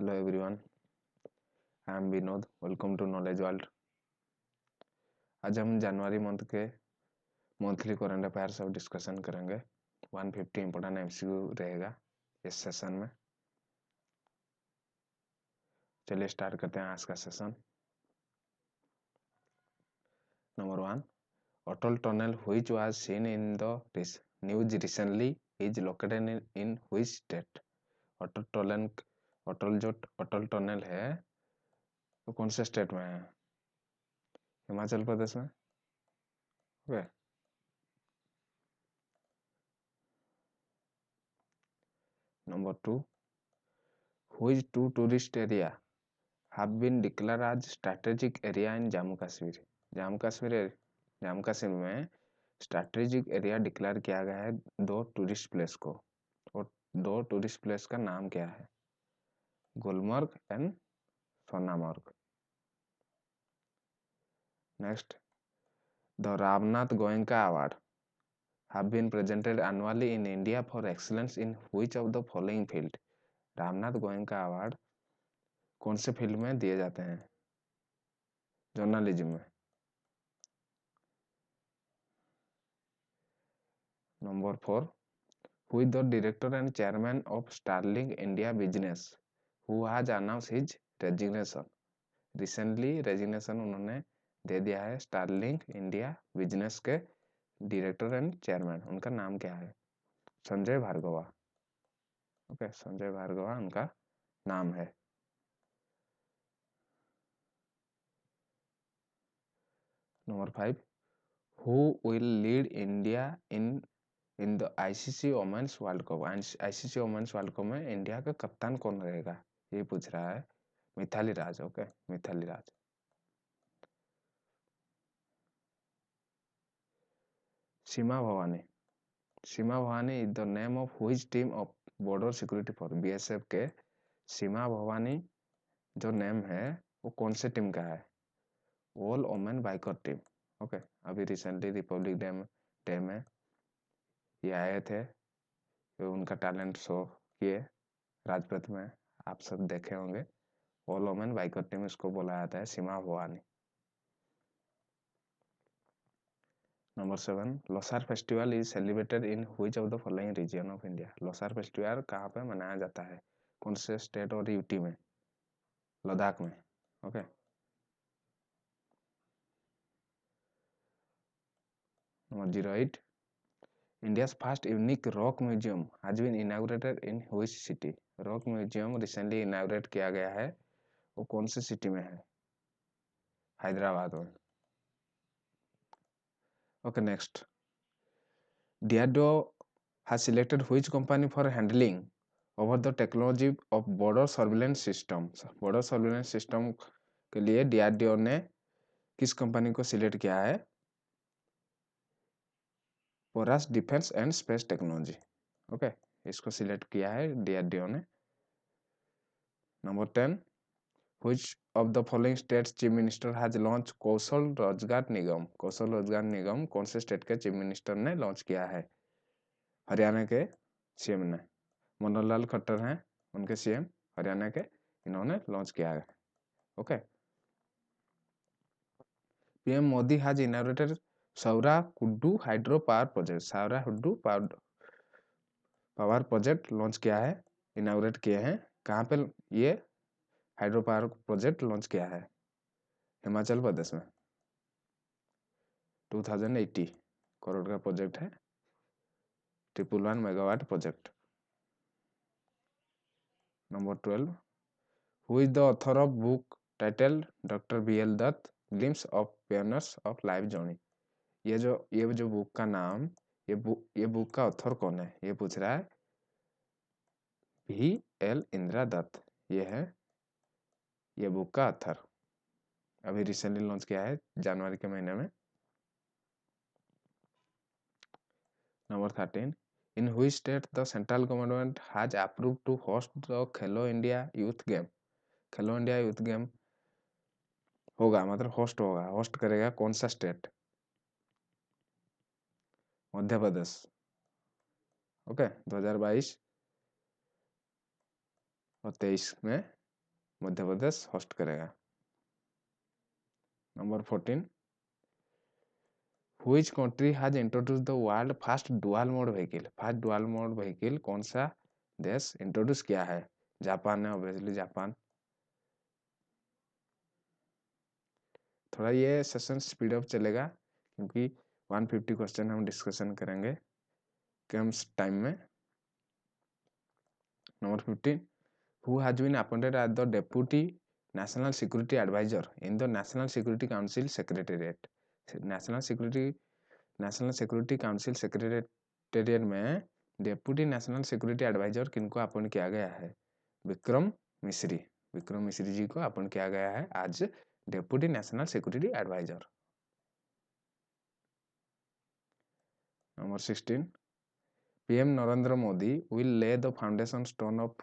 Hello everyone I am Vinod welcome to knowledge world आज हम जनवरी मंथ के मंथली करंट अफेयर सब डिस्कशन करेंगे 150 फिफ्टी इम्पोर्टेंट एम रहेगा इस सेशन में चलिए स्टार्ट करते हैं आज का session number one Atal tunnel which was seen in the news recently is located in which state Atal tunnel अटल जो अटल टनल है तो कौन से स्टेट में है हिमाचल प्रदेश में वे number two which two tourist area have been declare as strategic area in Jammu Kashmir Jammu Kashmir Jammu Kashmir में स्ट्रैटेजिक एरिया डिक्लेयर किया गया है दो टूरिस्ट प्लेस को और दो टूरिस्ट प्लेस का नाम क्या है Gulmarg and Sonamarg next the Ramnath Goenka award have been presented annually in India for excellence in which of the following field Ramnath Goenka award कौन से फील्ड में दिए जाते हैं जर्नलिज्म में number four which the director and chairman of Starlink India business who has announce his resignation recently resignation उन्होंने दे दिया है लिंक इंडिया बिजनेस के डायरेक्टर एंड चेयरमैन उनका नाम क्या है संजय भार्गवा ओके okay, संजय भार्गवा उनका नाम है number five who will lead India in in the ICC women's world cup ICC women's world cup में इंडिया का कप्तान कौन रहेगा ये पूछ रहा है Mithali Raj okay Mithali Raj Seema Bhavani Seema Bhavani is the name of which team of border security force BSF के सीमा भवानी जो नेम है वो कौन से टीम का है all women biker team okay अभी रिसेंटली रिपब्लिक डे में डे में ये आए थे उनका टैलेंट शो किए राजपथ में आप सब देखे होंगे ओलोमेन बाइकोटे में इसको बोला जाता है Seema Bhavani number seven Losar festival is celebrated in which of the following region of India Losar festival कहाँ पे मनाया जाता है कौन से स्टेट और यूटी में लद्दाख में okay number zero eight India first unique rock museum has been inaugurated in which city rock museum recently inaugurate किया गया है वो कौन सी सिटी में है हैदराबाद में okay next DRDO has selected which company for handling over the technology of border surveillance system border surveillance system के लिए डीआरडीओ ने किस कंपनी को सिलेक्ट किया है defence and space technology okay इसको सिलेक्ट किया है डीआरडीओ ने number ten which of the following states chief minister has launch Kaushal Rozgar Nigam कौशल रोजगार निगम कौन से स्टेट के चीफ मिनिस्टर ने लॉन्च किया है हरियाणा के सीएम ने मनोहर लाल खट्टर हैं उनके सीएम हरियाणा के इन्होंने लॉन्च किया है okay PM Modi has innovated Sawra Kuddu hydro power project Sawra Huddu power power project launch किया है इनाग्रेट किए हैं कहाँ पे ये हाइड्रो पावर प्रोजेक्ट लॉन्च किया है हिमाचल प्रदेश में 2080 करोड़ का प्रोजेक्ट है triple one megawatt project number twelve who is the author of book title doctor B L Dutt glimpse of पेनर्स ऑफ लाइफ जर्नी ये जो ये जो बुक का नाम ये बुक ये बुक का ऑथर कौन है ये पूछ रहा है भी एल इंदिरा दत्त ये है ये बुक का ऑथर अभी रिसेंटली लॉन्च किया है जनवरी के महीने में number thirteen in which state the central government has approve to host the Khelo India youth game Khelo India youth game होगा मतलब होस्ट होगा होस्ट करेगा कौन सा स्टेट मध्य प्रदेश ओके 2022 और 23 में मध्य प्रदेश होस्ट करेगा number 14 which country has introduce the world first dual mode vehicle first dual mode vehicle कौन सा देश इंट्रोड्यूस किया है जापान ने ऑब्वियसली जापान थोड़ा ये सेशन स्पीड अप चलेगा क्योंकि 150 क्वेश्चन हम डिस्कशन करेंगे कम टाइम में number fifteen who has been appointed as the deputy national security adviser in the national security council secretariat national security national security council secretariat में deputy national security adviser किनको appoint किया गया है विक्रम मिश्री विक्रम मिश्री जी को अपॉइंट किया गया है आज deputy national security adviser number sixteen PM Narendra Modi will lay the foundation stone of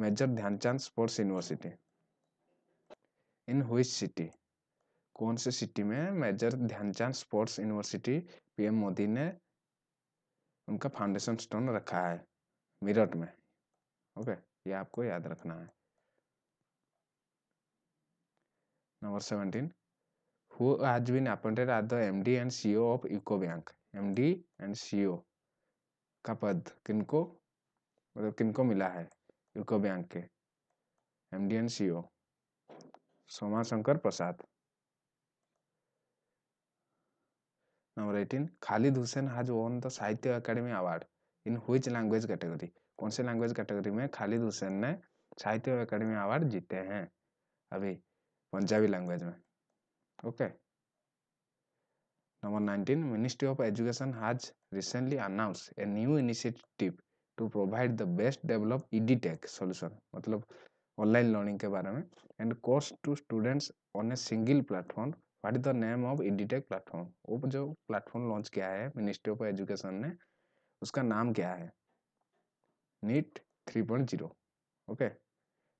major Dhyanchand sports university in which city कौन से सिटी में major Dhyanchand sports university PM Modi ने उनका फाउंडेशन स्टोन रखा है मीरठ में ओके ये आपको याद रखना है number seventeen who has been appointed at the MD and CEO of UCO bank M D and CEO का पद किनको मतलब किनको मिला है यूको बैंक के M D and CEO Soma Shankar Prasad number eighteen Khalid Hussain has won the Sahitya Akademi award in which language category कौन से लैंग्वेज कैटेगरी में खालिद हुसैन ने साहित्य अकादमी अवार्ड जीते हैं अभी पंजाबी लैंग्वेज में okay okay. Number 19 Ministry of Education has recently announced a new initiative to provide the best developed EdTech solution मतलब ऑनलाइन लर्निंग के बारे में and course to students on a single platform what is the name of EdTech platform वो जो platform launch किया है ministry of education ने उसका नाम क्या है NEAT three point zero okay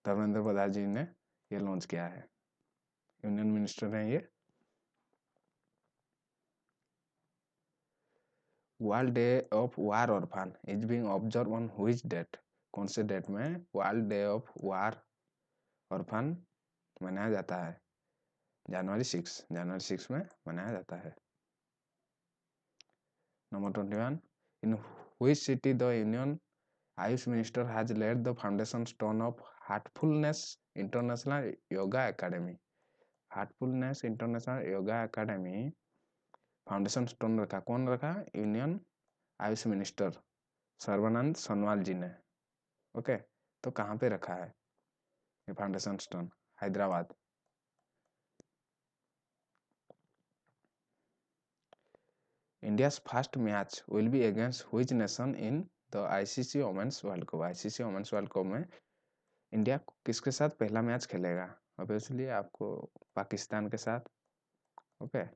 Dharmendra Pradhan ji ने ये लॉन्च किया है यूनियन मिनिस्टर हैं ये world day of war Orphan is being observe on which date कौन से डेट में world day of war orphan मनाया जाता है जनवरी सिक्स जनवरी सिक्स में मनाया जाता है number twenty one in which city the union Ayush minister has laid the foundation stone of heartfulness international yoga academy heartfulness international yoga academy foundation stone रखा कौन रखा यूनियन आयुष मिनिस्टर सर्वानंद सोनवाल जी ने ओके तो कहाँ पे रखा है ये foundation stone Hyderabad India's first match will be against which nation in the ICC women's world cup ICC women's world cup में इंडिया किसके साथ पहला मैच खेलेगा ऑब्वियसली आपको पाकिस्तान के साथ ओके okay.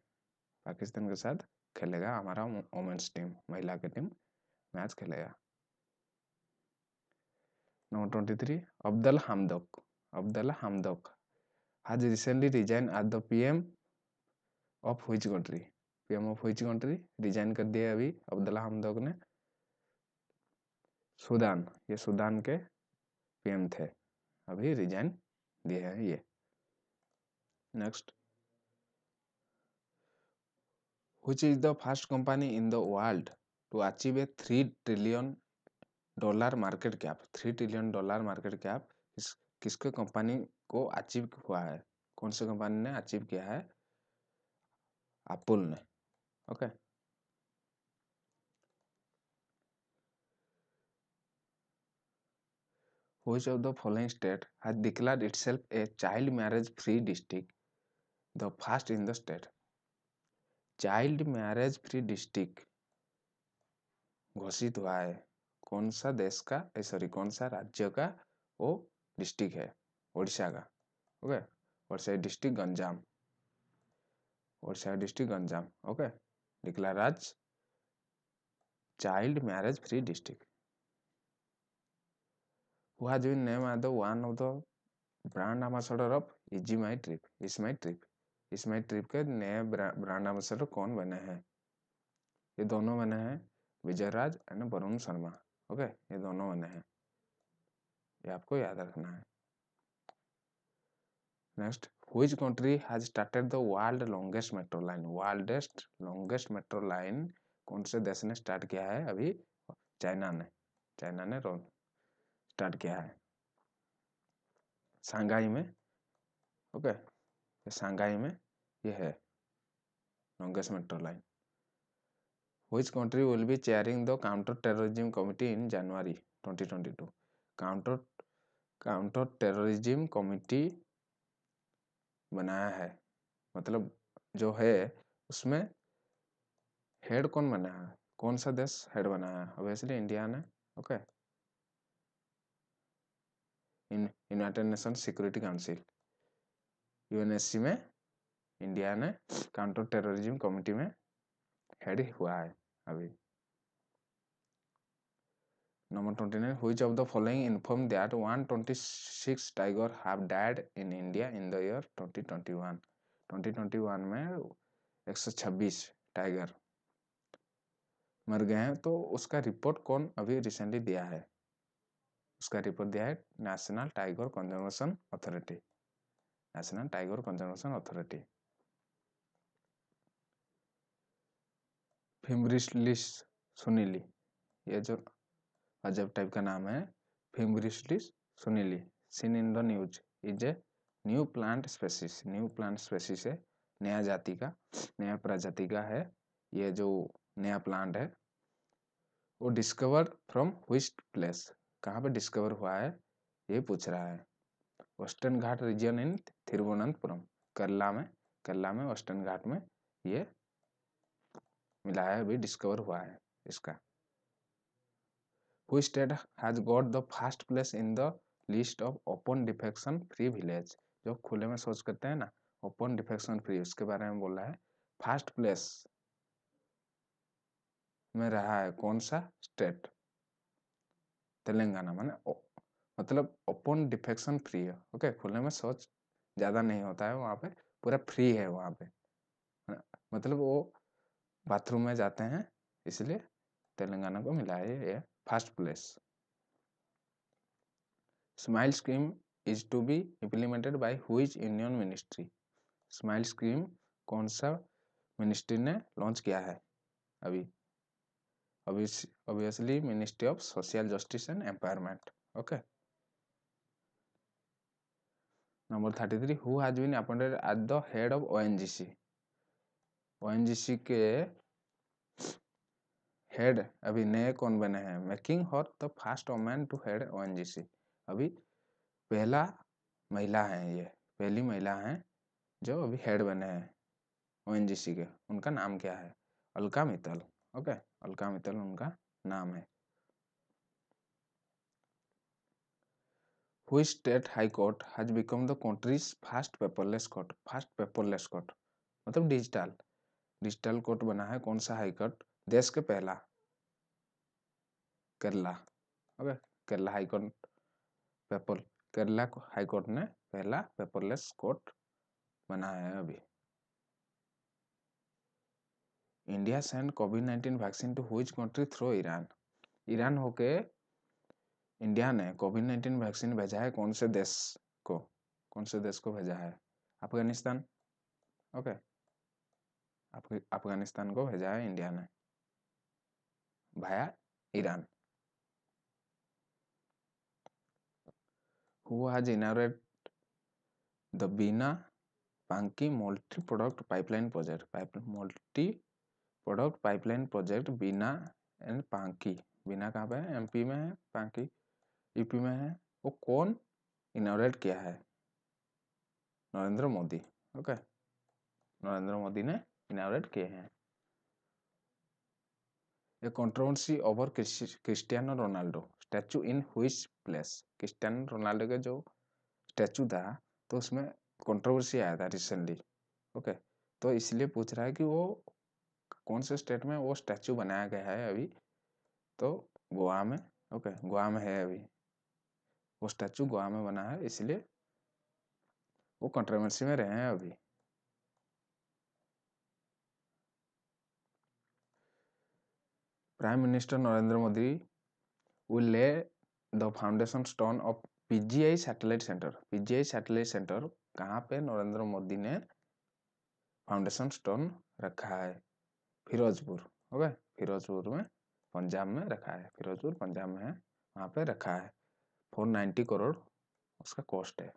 पाकिस्तान के साथ खेलेगा हमारा वोमेंस टीम महिला की टीम मैच खेलेगा number twenty three Abdul Hamdok Abdalla recently resign recently resigned as the PM of which country? PM of which country resign कर दिया अभी अब्दुल्ला हमदोक ने सुदान ये सुदान के पीएम थे अभी रिजाइन दिए हैं ये next which is the first company in the world to achieve a 3 trillion dollar market cap three trillion dollar market cap किस किसके कंपनी को अचीव हुआ है कौन से कंपनी ने अचीव किया है अपुल ने okay okay. which of the following state has declared itself a child marriage free district the first in the state child marriage free district घोषित हुआ है कौन सा देश का सॉरी कौन सा राज्य का वो डिस्ट्रिक्ट है ओडिशा का okay Orissa district Ganjam Odisha district Ganjam okay निकला राज child marriage free district who has name named as one of the brand ambassador of of my My is my My इसमें ट्रिप के नए ब्रांड एम्बेसडर कौन बने हैं ये दोनों बने हैं विजय राज एंड वरुण शर्मा ओके ये दोनों बने हैं ये आपको याद रखना है next which country has started the world longest metro line worldest longest metro line कौन से देश ने स्टार्ट किया है अभी चाइना ने चाइना ने रोन स्टार्ट किया है शंघाई में ओके okay. में ये है longest metro line which country will be chairing the counter terrorism committee in January 2022 counter counter terrorism committee बनाया है मतलब जो है उसमें हेड कौन बनाया है कौन सा देश हेड बनाया है ऑब्वियसली इंडिया ने okay united nation security council UNSC में इंडिया ने काउंटर टेररिज्म कमेटी में हेड हुआ है अभी number twenty nine which of the following inform that one twenty six tiger have died in India in the year twenty twenty one twenty twenty one में एक सौ छब्बीस tiger मर गए हैं तो उसका रिपोर्ट कौन अभी रिसेंटली दिया है उसका रिपोर्ट दिया है national tiger conservation authority national tiger conservation authority Fimbristylis sunilii ये जो अजब टाइप का नाम है Fimbristylis sunilii seen in the news is a new plant species new plant species है नया जाति का नया प्रजाति का है ये जो नया प्लांट है वो डिस्कवर फ्रॉम विस्ट प्लेस कहाँ पे डिस्कवर हुआ है ये पूछ रहा है western Ghat region in Thiruvananthapuram Kerala में करला में वेस्टर्न घाट में ये मिलाया भी डिस्कवर हुआ है इसका which state has got the first place in the list of open defecation free village जो खुले में सोच करते हैं ना ओपन डिफेक्शन फ्री उसके बारे में बोला है फर्स्ट प्लेस में रहा है कौन सा स्टेट तेलंगाना मैंने मतलब ओपन डिफेक्शन फ्री है ओके खुले में सर्च ज़्यादा नहीं होता है वहाँ पे पूरा फ्री है वहाँ पे हाँ, मतलब वो बाथरूम में जाते हैं इसलिए तेलंगाना को मिला है ये first place smile scheme is to be implemented by which union ministry smile scheme कौन सा मिनिस्ट्री ने लॉन्च किया है अभी obviously ministry of social justice and empowerment okay number thirty three who has been appointed at the head of ONGC ONGC के head अभी नए कौन बने हैं making her the first woman to head ONGC अभी पहला महिला है ये पहली महिला है जो अभी हेड बने हैं ओएनजीसी के उनका नाम क्या है अलका मित्तल ओके अलका मित्तल उनका नाम है which state high court has become the country's first paperless court first paperless court मतलब डिजिटल डिजिटल कोर्ट बना है कौन सा हाई कोर्ट देश के पहला Kerala okay Kerala high court paper Kerala high court ने पहला पेपरलेस कोर्ट बनाया है अभी India send COVID nineteen vaccine to which country through Iran Iran होके इंडिया ने कोविड नाइन्टीन वैक्सीन भेजा है कौन से देश को कौन से देश को भेजा है अफगानिस्तान ओके okay. अफगानिस्तान को भेजा है इंडिया ने भाया Iran who has inaugurated the Bina Panki multi product pipeline project multi product pipeline project Bina and Panki Bina कहाँ पे है पी में है पांकी यूपी में है वो कौन इनोरेट किया है नरेंद्र मोदी ओके नरेंद्र मोदी ने inaugurated किए हैं a controversy over Cristiano Ronaldo statue in which place Cristiano Ronaldo का जो स्टैचू था तो उसमें कंट्रोवर्सी आया था रिसेंटली ओके तो इसलिए पूछ रहा है कि वो कौन से स्टेट में वो स्टैचू बनाया गया है अभी तो गोवा में ओके गोवा में है अभी वो स्टैचू गोवा में बना है इसलिए वो कंट्रोवर्सी में रहे हैं अभी prime minister Narendra Modi will lay the foundation stone of PGI satellite centre PGI satellite centre कहाँ पे नरेंद्र मोदी ने फाउंडेशन स्टोन रखा है फिरोजपुर ओके फिरोजपुर में पंजाब में रखा है फिरोजपुर पंजाब में है वहाँ पे रखा है फोर नाइन्टी करोड़ उसका कॉस्ट है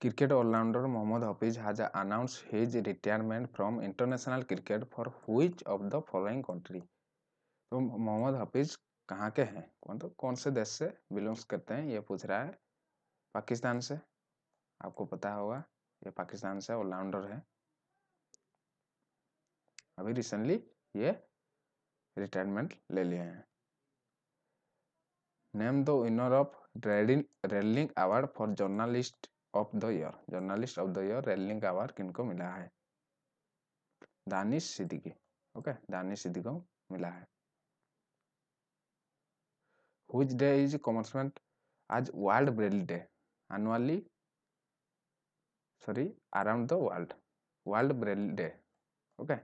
cricket allrounder Mohammad Hafeez has announce his retirement from international cricket for which of the following country तो मोहम्मद हफिज कहाँ के हैं कौन तो कौन से देश से बिलोंग्स करते हैं ये पूछ रहा है पाकिस्तान से आपको पता होगा ये पाकिस्तान से ऑलराउंडर है अभी रिसेंटली ये रिटायरमेंट ले लिए हैं name the winner of railing award for journalist of the year journalist of the year railing का अवार्ड किनको मिला है दानिश सिद्दीकी ओके दानिश सिद्दी को मिला है which day is commemorated as world Braille day annually sorry around the world world Braille day okay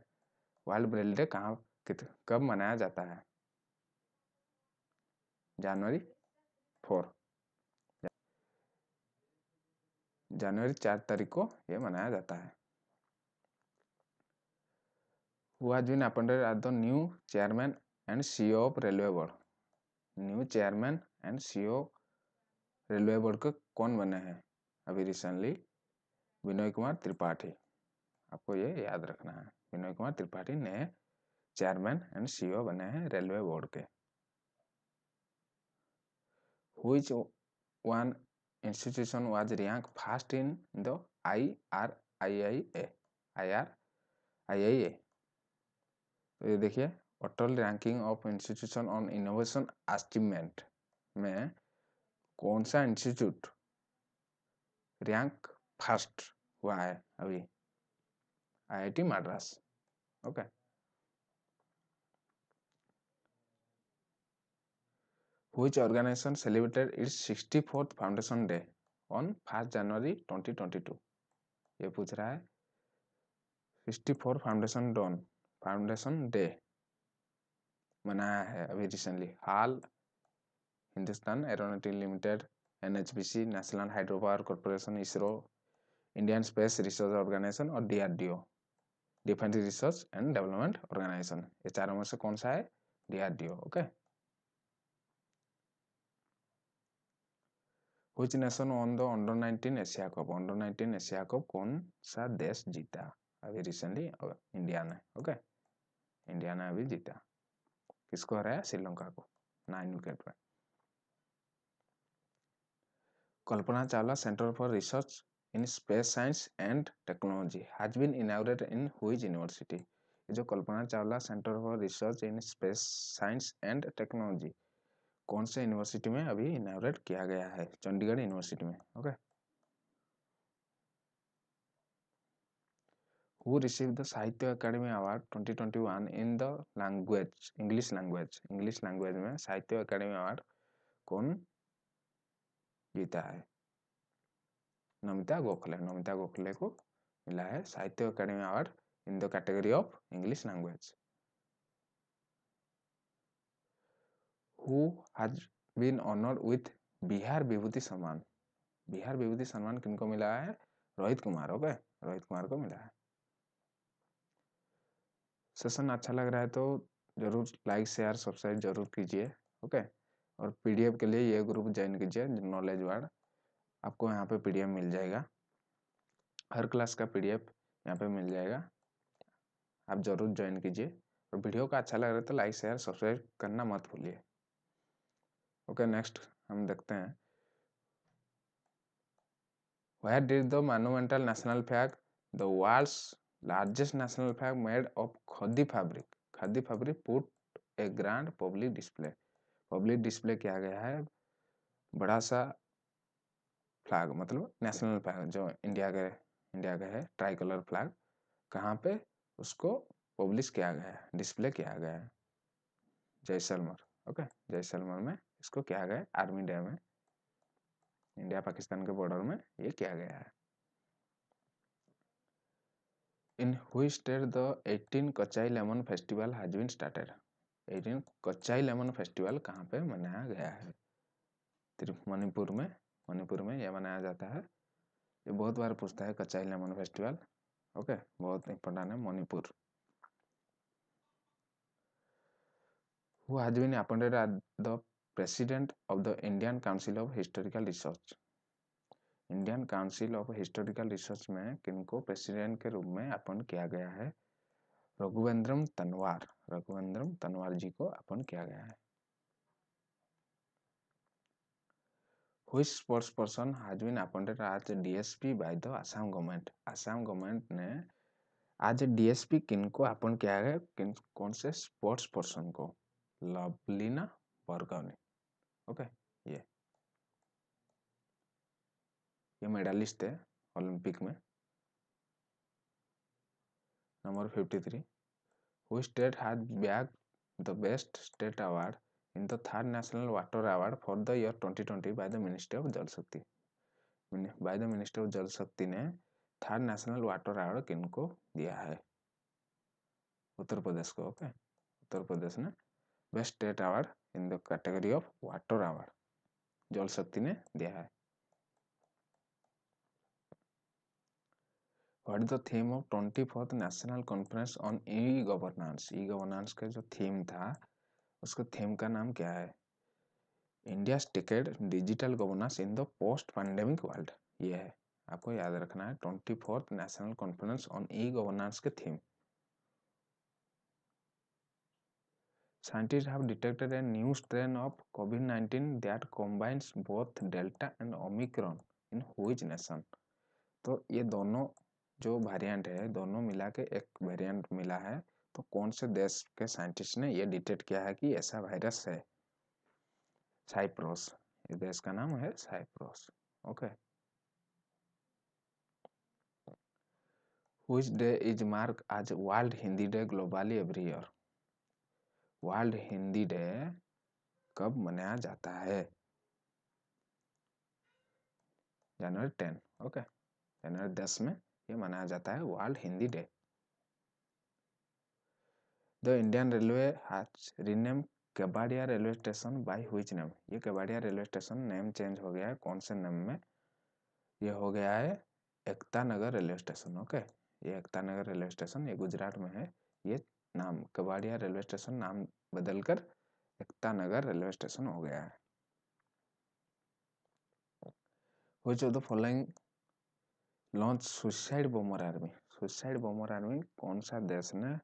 world Braille day कहाँ कब मनाया जाता है जनवरी फोर जनवरी चार तारीख को ये मनाया जाता है who has been appointed as the new chairman and CEO of railway board new chairman and CEO railway board के कौन बने हैं अभी रिसेंटली विनोय कुमार त्रिपाठी आपको ये याद रखना है विनोय कुमार त्रिपाठी नए चेयरमैन एंड सीईओ बने हैं रेलवे बोर्ड के which one institution rank first in the institution was I first in the IRIIA I IIA तो ये देखिए Atal ranking of institution on innovation estimate में कौन सा इंस्टीट्यूट रैंक फर्स्ट हुआ है अभी IIT Madras okay okay. Which organisation celebrated its sixty fourth foundation day on first January टू ये पूछ रहा है सिक्सटी 64 फाउंडेशन डॉन फाउंडेशन डे मनाया है अभी रिसेंटली हाल Hindustan aeronautic limited N H B C national hydro power corporation ISRO Indian space research organisation और D R D O defence research and development organisation ये चारों में से कौन सा है D R D O okay which nation won the under 19 Asia cup under 19 Asia cup कौन सा देश जीता अभी रिसेंटली इंडिया ने ओके इंडिया ने अभी जीता किसको हराया श्रीलंका को नाइन विकेट पर Kalpana Chawla centre for research in space science and technology has been inaugurated in which university जो Kalpana Chawla centre for research in space science and technology कौन से यूनिवर्सिटी में अभी इनाग्रेट किया गया है चंडीगढ़ यूनिवर्सिटी में okay who receive the Sahitya Akademi award 2021 in the language English language English language में साहित्य अकेडमी अवार्ड कौन जीता है नमिता गोखले नमिता गोखले को मिला है Sahitya Akademi award in the category of English language who has been honoured with Bihar Vibhuti Samman Bihar Vibhuti Samman किनको मिला है रोहित कुमार ओके रोहित कुमार को मिला है सेशन अच्छा लग रहा है तो जरूर लाइक शेयर सब्सक्राइब जरूर कीजिए ओके और पीडीएफ के लिए ये ग्रुप ज्वाइन कीजिए नॉलेज वर्ड आपको यहाँ पे पीडीएफ मिल जाएगा हर क्लास का पीडीएफ यहाँ पर मिल जाएगा आप जरूर ज्वाइन कीजिए और वीडियो का अच्छा लग रहा है तो लाइक शेयर सब्सक्राइब करना मत भूलिए ओके नेक्स्ट हम देखते हैं where does the monumental national flag the world's largest national flag made of khadi fabric khadi fabric put a grand public display public display किया गया है बड़ा सा फ्लैग मतलब नेशनल फ्लैग जो इंडिया के इंडिया का है ट्राई कलर फ्लैग कहाँ पे उसको पब्लिश किया गया है डिस्प्ले किया गया है जैसलमर ओके जैसलमर में इसको क्या गया आर्मी डे में इंडिया पाकिस्तान के बॉर्डर में ये किया गया है in which state the eighteen Kachai lemon festival has been started eighteen Kachai lemon festival कहाँ पे मनाया गया है मणिपुर में मणिपुर में यह मनाया जाता है ये बहुत बार पूछता है कचाई लेमन फेस्टिवल ओके बहुत इंपॉर्टेंट है Manipur who has been appointed as president of the Indian council of historical research Indian council of historical research में किनको प्रेसिडेंट के रूप में अपॉइंट किया गया है रघुवेंद्रम तनवार रघुवेंद्रम तनवार जी को अपन किया गया है आसाम गवर्नमेंट आसाम गवर्नमेंट ने आज डीएसपी किनको अपॉइंट किया है किन कौन से स्पोर्ट्स पर्सन को लवलीना बर्गनी ओके ये ये मेडलिस्ट है ओलंपिक में number fifty three state has bag the best state award in the third national water award for the year twenty twenty by the ministry of Jal Shakti bye the ministry of Jal Shakti ने third national water award किनको दिया है उत्तर प्रदेश को okay Uttar Pradesh ने vested award in the category of water award Jal Shakti ने दिया है what is the theme of twenty fourth national conference on e governance e governance का जो थीम था उसका थीम का नाम क्या है India techade digital governance in the post pandemic world ये है आपको याद रखना है twenty fourth national conference on e governance के theme scientist have detected a new strain of COVID-19 that combines both delta and omicron in which nation तो ये दोनों जो वेरिएंट है दोनों मिला के एक वेरिएंट मिला है तो कौन से देश के साइंटिस्ट ने ये डिटेक्ट किया है कि ऐसा वायरस है साइप्रस इस देश का नाम है Cyprus okay which day is marked as world Hindi day globally every year world Hindi day कब मनाया जाता है जनवरी टेन ओके जनवरी दस में ये मनाया जाता है world Hindi day the Indian railway has rename Kevadia railway station by which name ये Kevadia railway station name change हो गया है कौन से नेम में ये हो गया है Ekta Nagar railway station okay ये एकता नगर रेलवे स्टेशन ये गुजरात में है ये नाम केवाड़िया रेलवे स्टेशन नाम बदलकर एकता नगर रेलवे स्टेशन हो गया है which of the following launch suicide bomber army suicide bomber army कौन सा देश ने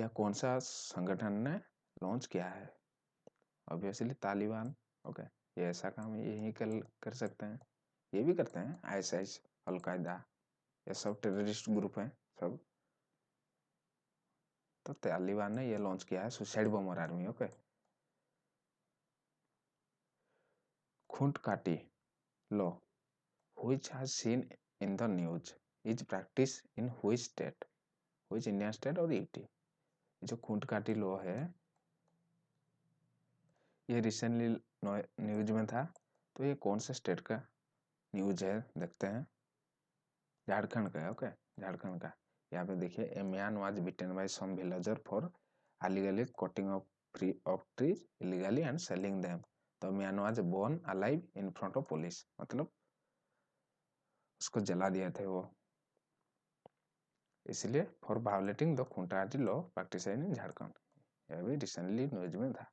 या कौन सा संगठन ने लॉन्च किया है ऑब्वियसली तालिबान ओके ये ऐसा काम यही कर कर सकते हैं ये भी करते हैं आईएसआई अलकायदा ये सब टेररिस्ट ग्रुप हैं सब तो तालिबान ने ये लॉन्च किया है suicide bomber army okay Khuntkatti law which has seen in the news is practice in which state which India state और यूटी जो खूंट काटी लॉ है ये रिसेंटली न्यूज में था तो ये कौन से स्टेट का न्यूज है देखते हैं झारखंड का है ओके झारखंड का यहाँ पे देखिए a man was beaten by some villager for allegedly cutting of free of trees illegally and selling them तो man was burnt alive in front of police मतलब उसको जला दिया था वो इसलिए for violating the Khuntkatti law practice in Jharkhand यह भी रिसेंटली न्यूज में था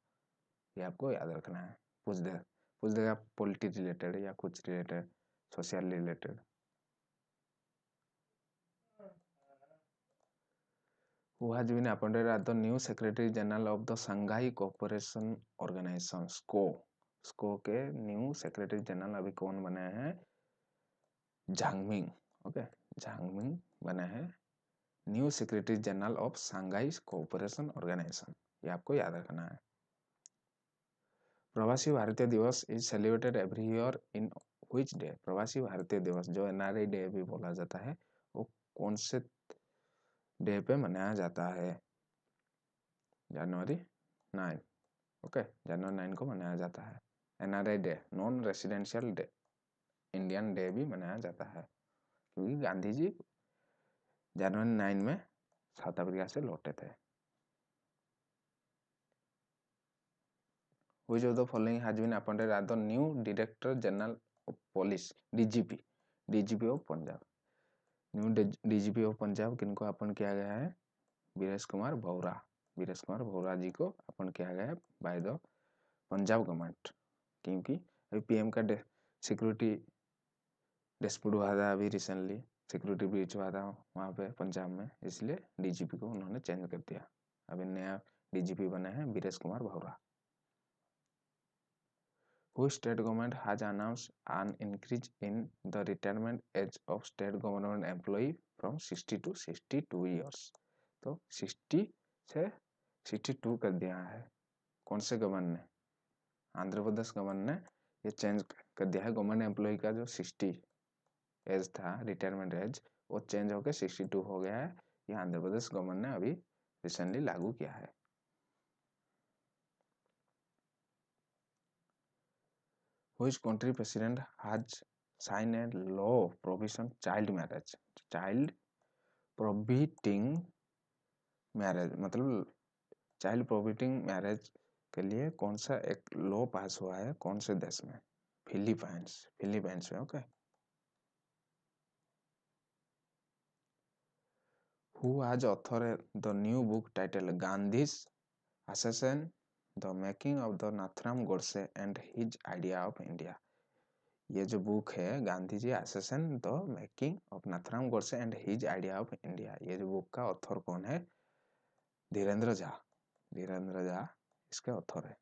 ये आपको याद रखना है पूछ दे पूछ देगा पॉलिटी रिलेटेड या कुछ related social related who has been appointed as the new secretary general of the shanghai cooperation organization sco sco के न्यू सेक्रेटरी जनरल अभी कौन बने हैं झांगमिंग ओके झांगमिंग बने हैं new secretary general of Shanghai cooperation organisation ये आपको याद रखना है Pravasi Bharatiya Divas is celebrated every year in which day Pravasi Bharatiya दिवस जो एनआरआई डे भी बोला जाता है वो कौन से डे पे मनाया जाता है जनवरी नाइन ओके जनवरी नाइन को मनाया जाता है NRI day non residential day Indian day भी मनाया जाता है क्योंकि गांधी जी जनवरी नाइन में साउथ अफ्रीका से लौटे थे which of the following has been appointed as the new director general of police DGP DGP of Punjab new DGP of Punjab किनको अपन किया गया है बीरेश कुमार भौरा बीरेश कुमार भौरा जी को अपन किया गया है बाय द पंजाब गवर्नमेंट क्योंकि अभी पीएम का सिक्योरिटी डिस्प्यूट हुआ था अभी रिसेंटली सिक्योरिटी ब्रीच हुआ था वहाँ पे पंजाब में इसलिए डीजीपी को उन्होंने चेंज कर दिया अभी नया डीजीपी बने हैं बीरेश कुमार भौरा state government has announced an increase in the retirement age of state government employee from 60 to 62 years तो 60 से 62 कर दिया है कौन से गवर्न ने आंध्र प्रदेश गवर्न ने ये चेंज कर दिया है गवर्नमेंट एम्प्लॉय का जो 60 एज था रिटायरमेंट एज वो चेंज होकर 62 हो गया है ये आंध्र प्रदेश गवर्नमेंट ने अभी रिसेंटली लागू किया है which country president has sign a law provision child marriage child prohibiting marriage मतलब चाइल्ड प्रोविटिंग मैरिज के लिए कौन सा एक लॉ पास हुआ है कौन से देश में फिलीपाइंस फिलीपाइंस में okay who has author the new book title Gandhi's assassin the making of the Nathuram Godse and his idea of India ये जो बुक है Gandhi ji assassin the making of Nathuram Godse and his idea of India ये जो बुक का author कौन है धीरेन्द्र झा धीरेन्द्र झा इसके ऑथर है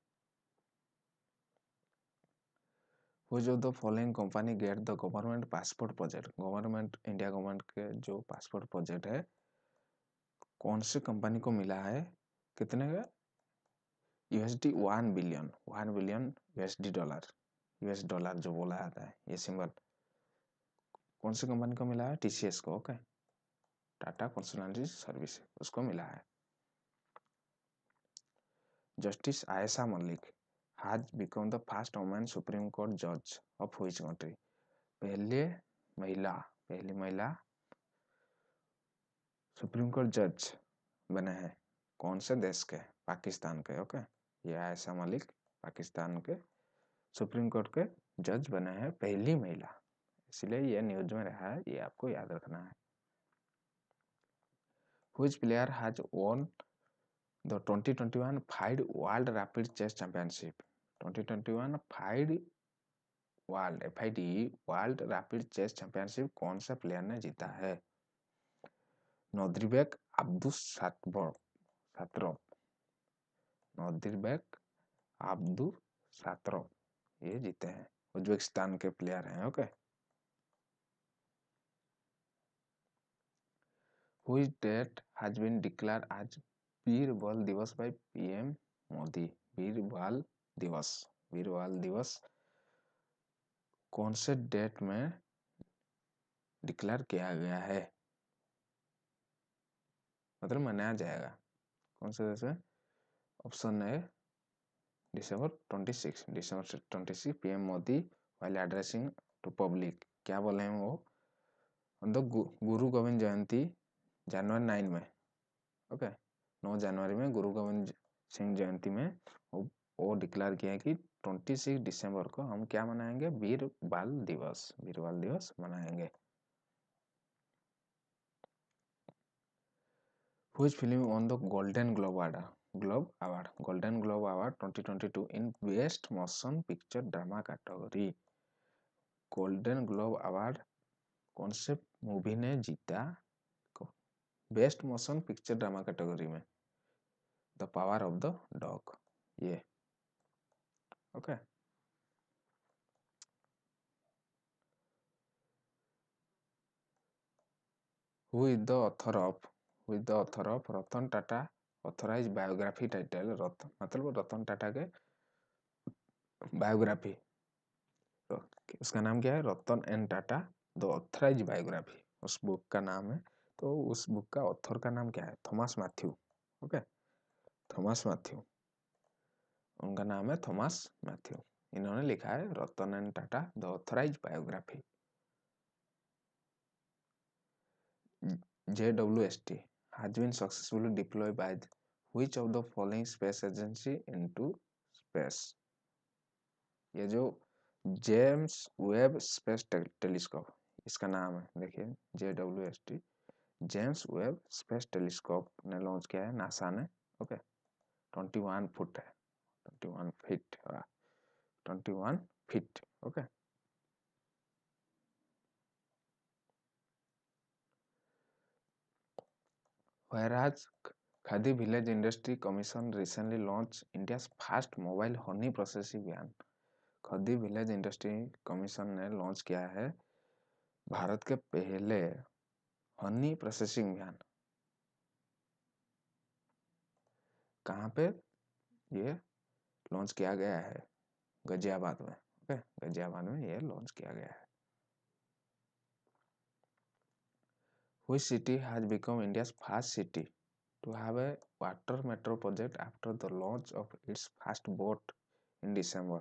वो जो the following company get the government passport project government India government के जो पासपोर्ट प्रोजेक्ट है कौन सी कंपनी को मिला है कितने का USD one billion one billion USD dollar US dollar जो बोला जाता है ये सिंबल कौन सी कंपनी को मिला है टीसीएस को ओके टाटा कंसल्टेंसी सर्विस उसको मिला है justice Ayesha Malik has become the first women supreme court जज ऑफ हुई कंट्री पहले महिला पहली महिला सुप्रीम कोर्ट जज बने हैं कौन से देश के पाकिस्तान के ओके okay? ये आयशा मलिक पाकिस्तान के सुप्रीम कोर्ट के जज बने हैं पहली महिला इसलिए ये न्यूज में रहा है ये आपको याद रखना है whose player has won the 2021 twenty one FIDE world rapid chess championship 2021 FIDE world F world rapid chess championship कौन सा प्लेयर ने जीता है नोद्रीबेक अब्दुल सातबो सत्रह नदीर बैक आब्दू सात्रो ये जीते हैं उज्बेकिस्तान के प्लेयर हैं ओके हुई डेट हैज बीन डिक्लेयर आज वीर बल दिवस बाय पीएम मोदी वीर बाल दिवस वीर बाल दिवस कौन से डेट में डिक्लेयर किया गया है मतलब मनाया जाएगा कौन से देश में ऑप्शन है December 26 December 26 PM Modi while addressing to public क्या बोले हैं वो ऑन द तो गुरु गोविंद जयंती जनवरी नाइन में ओके नौ जनवरी में गुरु गोविंद सिंह जयंती में वो, वो डिक्लेयर किया है कि 26 दिसंबर को हम क्या मनाएंगे वीर बाल दिवस वीर बाल दिवस मनाएंगे whose film won the golden globe globe award Golden Globe Award 2022 in Best Motion Picture Drama category. Golden globe award कौन से मूवी ने जीता best motion picture drama category में the power of the dog ये okay who is the author of who is the author of Ratan Tata authorise biography title Ratan मतलब रतन टाटा के biography उसका नाम क्या है Ratan N Tata the authorise biography उस बुक का नाम है तो उस बुक का ऑथर का नाम क्या है थॉमस मैथ्यू ओके थॉमस मैथ्यू उनका नाम है थॉमस मैथ्यू इन्होंने लिखा है Ratan N Tata the authorise biography J W S T has been successfully deployed by which of the following space agency into space ये जो जेम्स वेब स्पेस टेलीस्कोप इसका नाम है देखिए J W S T James Webb space telescope ने launch किया है NASA ने ओके ट्वेंटी वन फुट है twenty one feet twenty one feet okay Whereas Khadi Village Industry Commission recently launched India's first mobile honey processing van. Khadi village industry commission ने launch किया है भारत के पहले हनी प्रोसेसिंग वैन कहाँ पे ये launch किया गया है गाजियाबाद में ओके गाजियाबाद में ये लॉन्च किया गया है which city has become India's first city to have a water metro project after the launch of its first boat in December,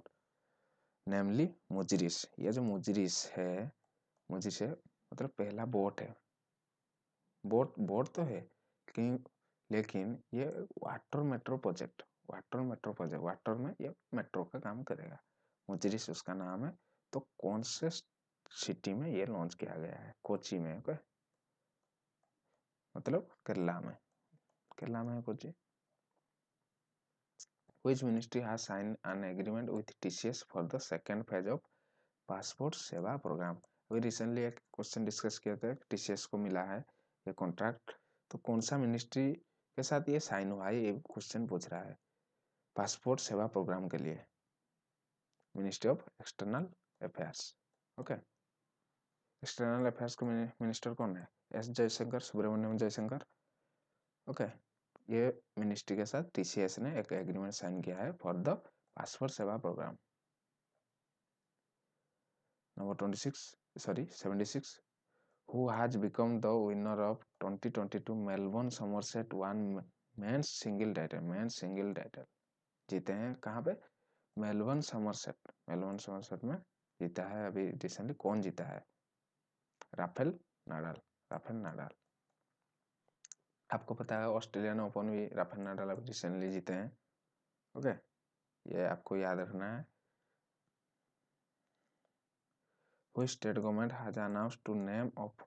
namely मुजरिस यह जो मुजरिस है मुजरिस है मतलब पहला बोट है बोट बोट तो है कि लेकिन ये water metro project water metro project water में ये मेट्रो का काम करेगा मुजरिस उसका नाम है तो कौन से सिटी में ये लॉन्च किया गया है कोची में ओके मतलब केरला में केरला में पड़े which ministry has sign an agreement with TCS for the second phase of passport Seva programme अभी रिसेंटली एक क्वेश्चन डिस्कस किया था टीसीएस को मिला है ये कॉन्ट्रैक्ट तो कौन सा मिनिस्ट्री के साथ ये साइन हुआ है ये क्वेश्चन पूछ रहा है पासपोर्ट सेवा प्रोग्राम के लिए ministry of external affairs okay external affairs को मिनिस्टर कौन है एस जयशंकर सुब्रमण्यम जयशंकर ओके ये मिनिस्ट्री के साथ टीसीएस ने एक एग्रीमेंट साइन किया है for the passport Seva programme number twenty six sorry seventy six who has become the winner of twenty twenty two Melbourne summer set one मैं सिंगल टाइटल मैं सिंगल टाइटल जीते हैं कहाँ पे मेलबोर्न समरसेट मेलबोर्न समरसेट में जीता है अभी रिसेंटली कौन जीता है राफेल नाडल राफेल नाडाल आपको पता है ऑस्ट्रेलियन ओपन भी राफेल नाडाल अब रिसेंटली जीते हैं ओके ये आपको याद रखना है which state government has announce to name of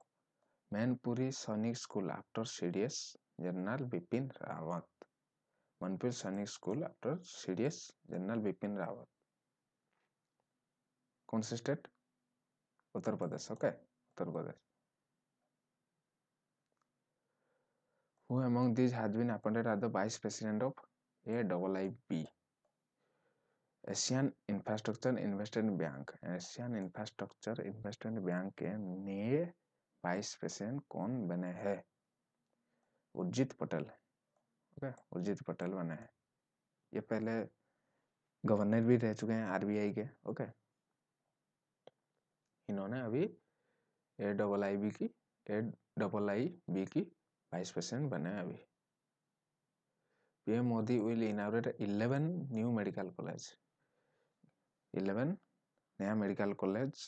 Mainpuri Sainik school after CDS general Bipin Rawat Mainpuri Sainik school after CDS general Bipin Rawat कौन सी state Uttar Pradesh okay Uttar Pradesh Who among these has been appointed as the Vice President of AIIB? Asian infrastructure investment bank Asian infrastructure investment bank के नए vice president कौन बने हैं Urjit Patel okay Urjit Patel बने हैं ये पहले गवर्नर भी रह चुके हैं आरबीआई के ओके इन्होंने अभी ए डबल आई बी की ए डबल आई बी की बाईस परसेंट बने अभी PM Modi will inaugurate 11 new medical college 11 नया मेडिकल कॉलेज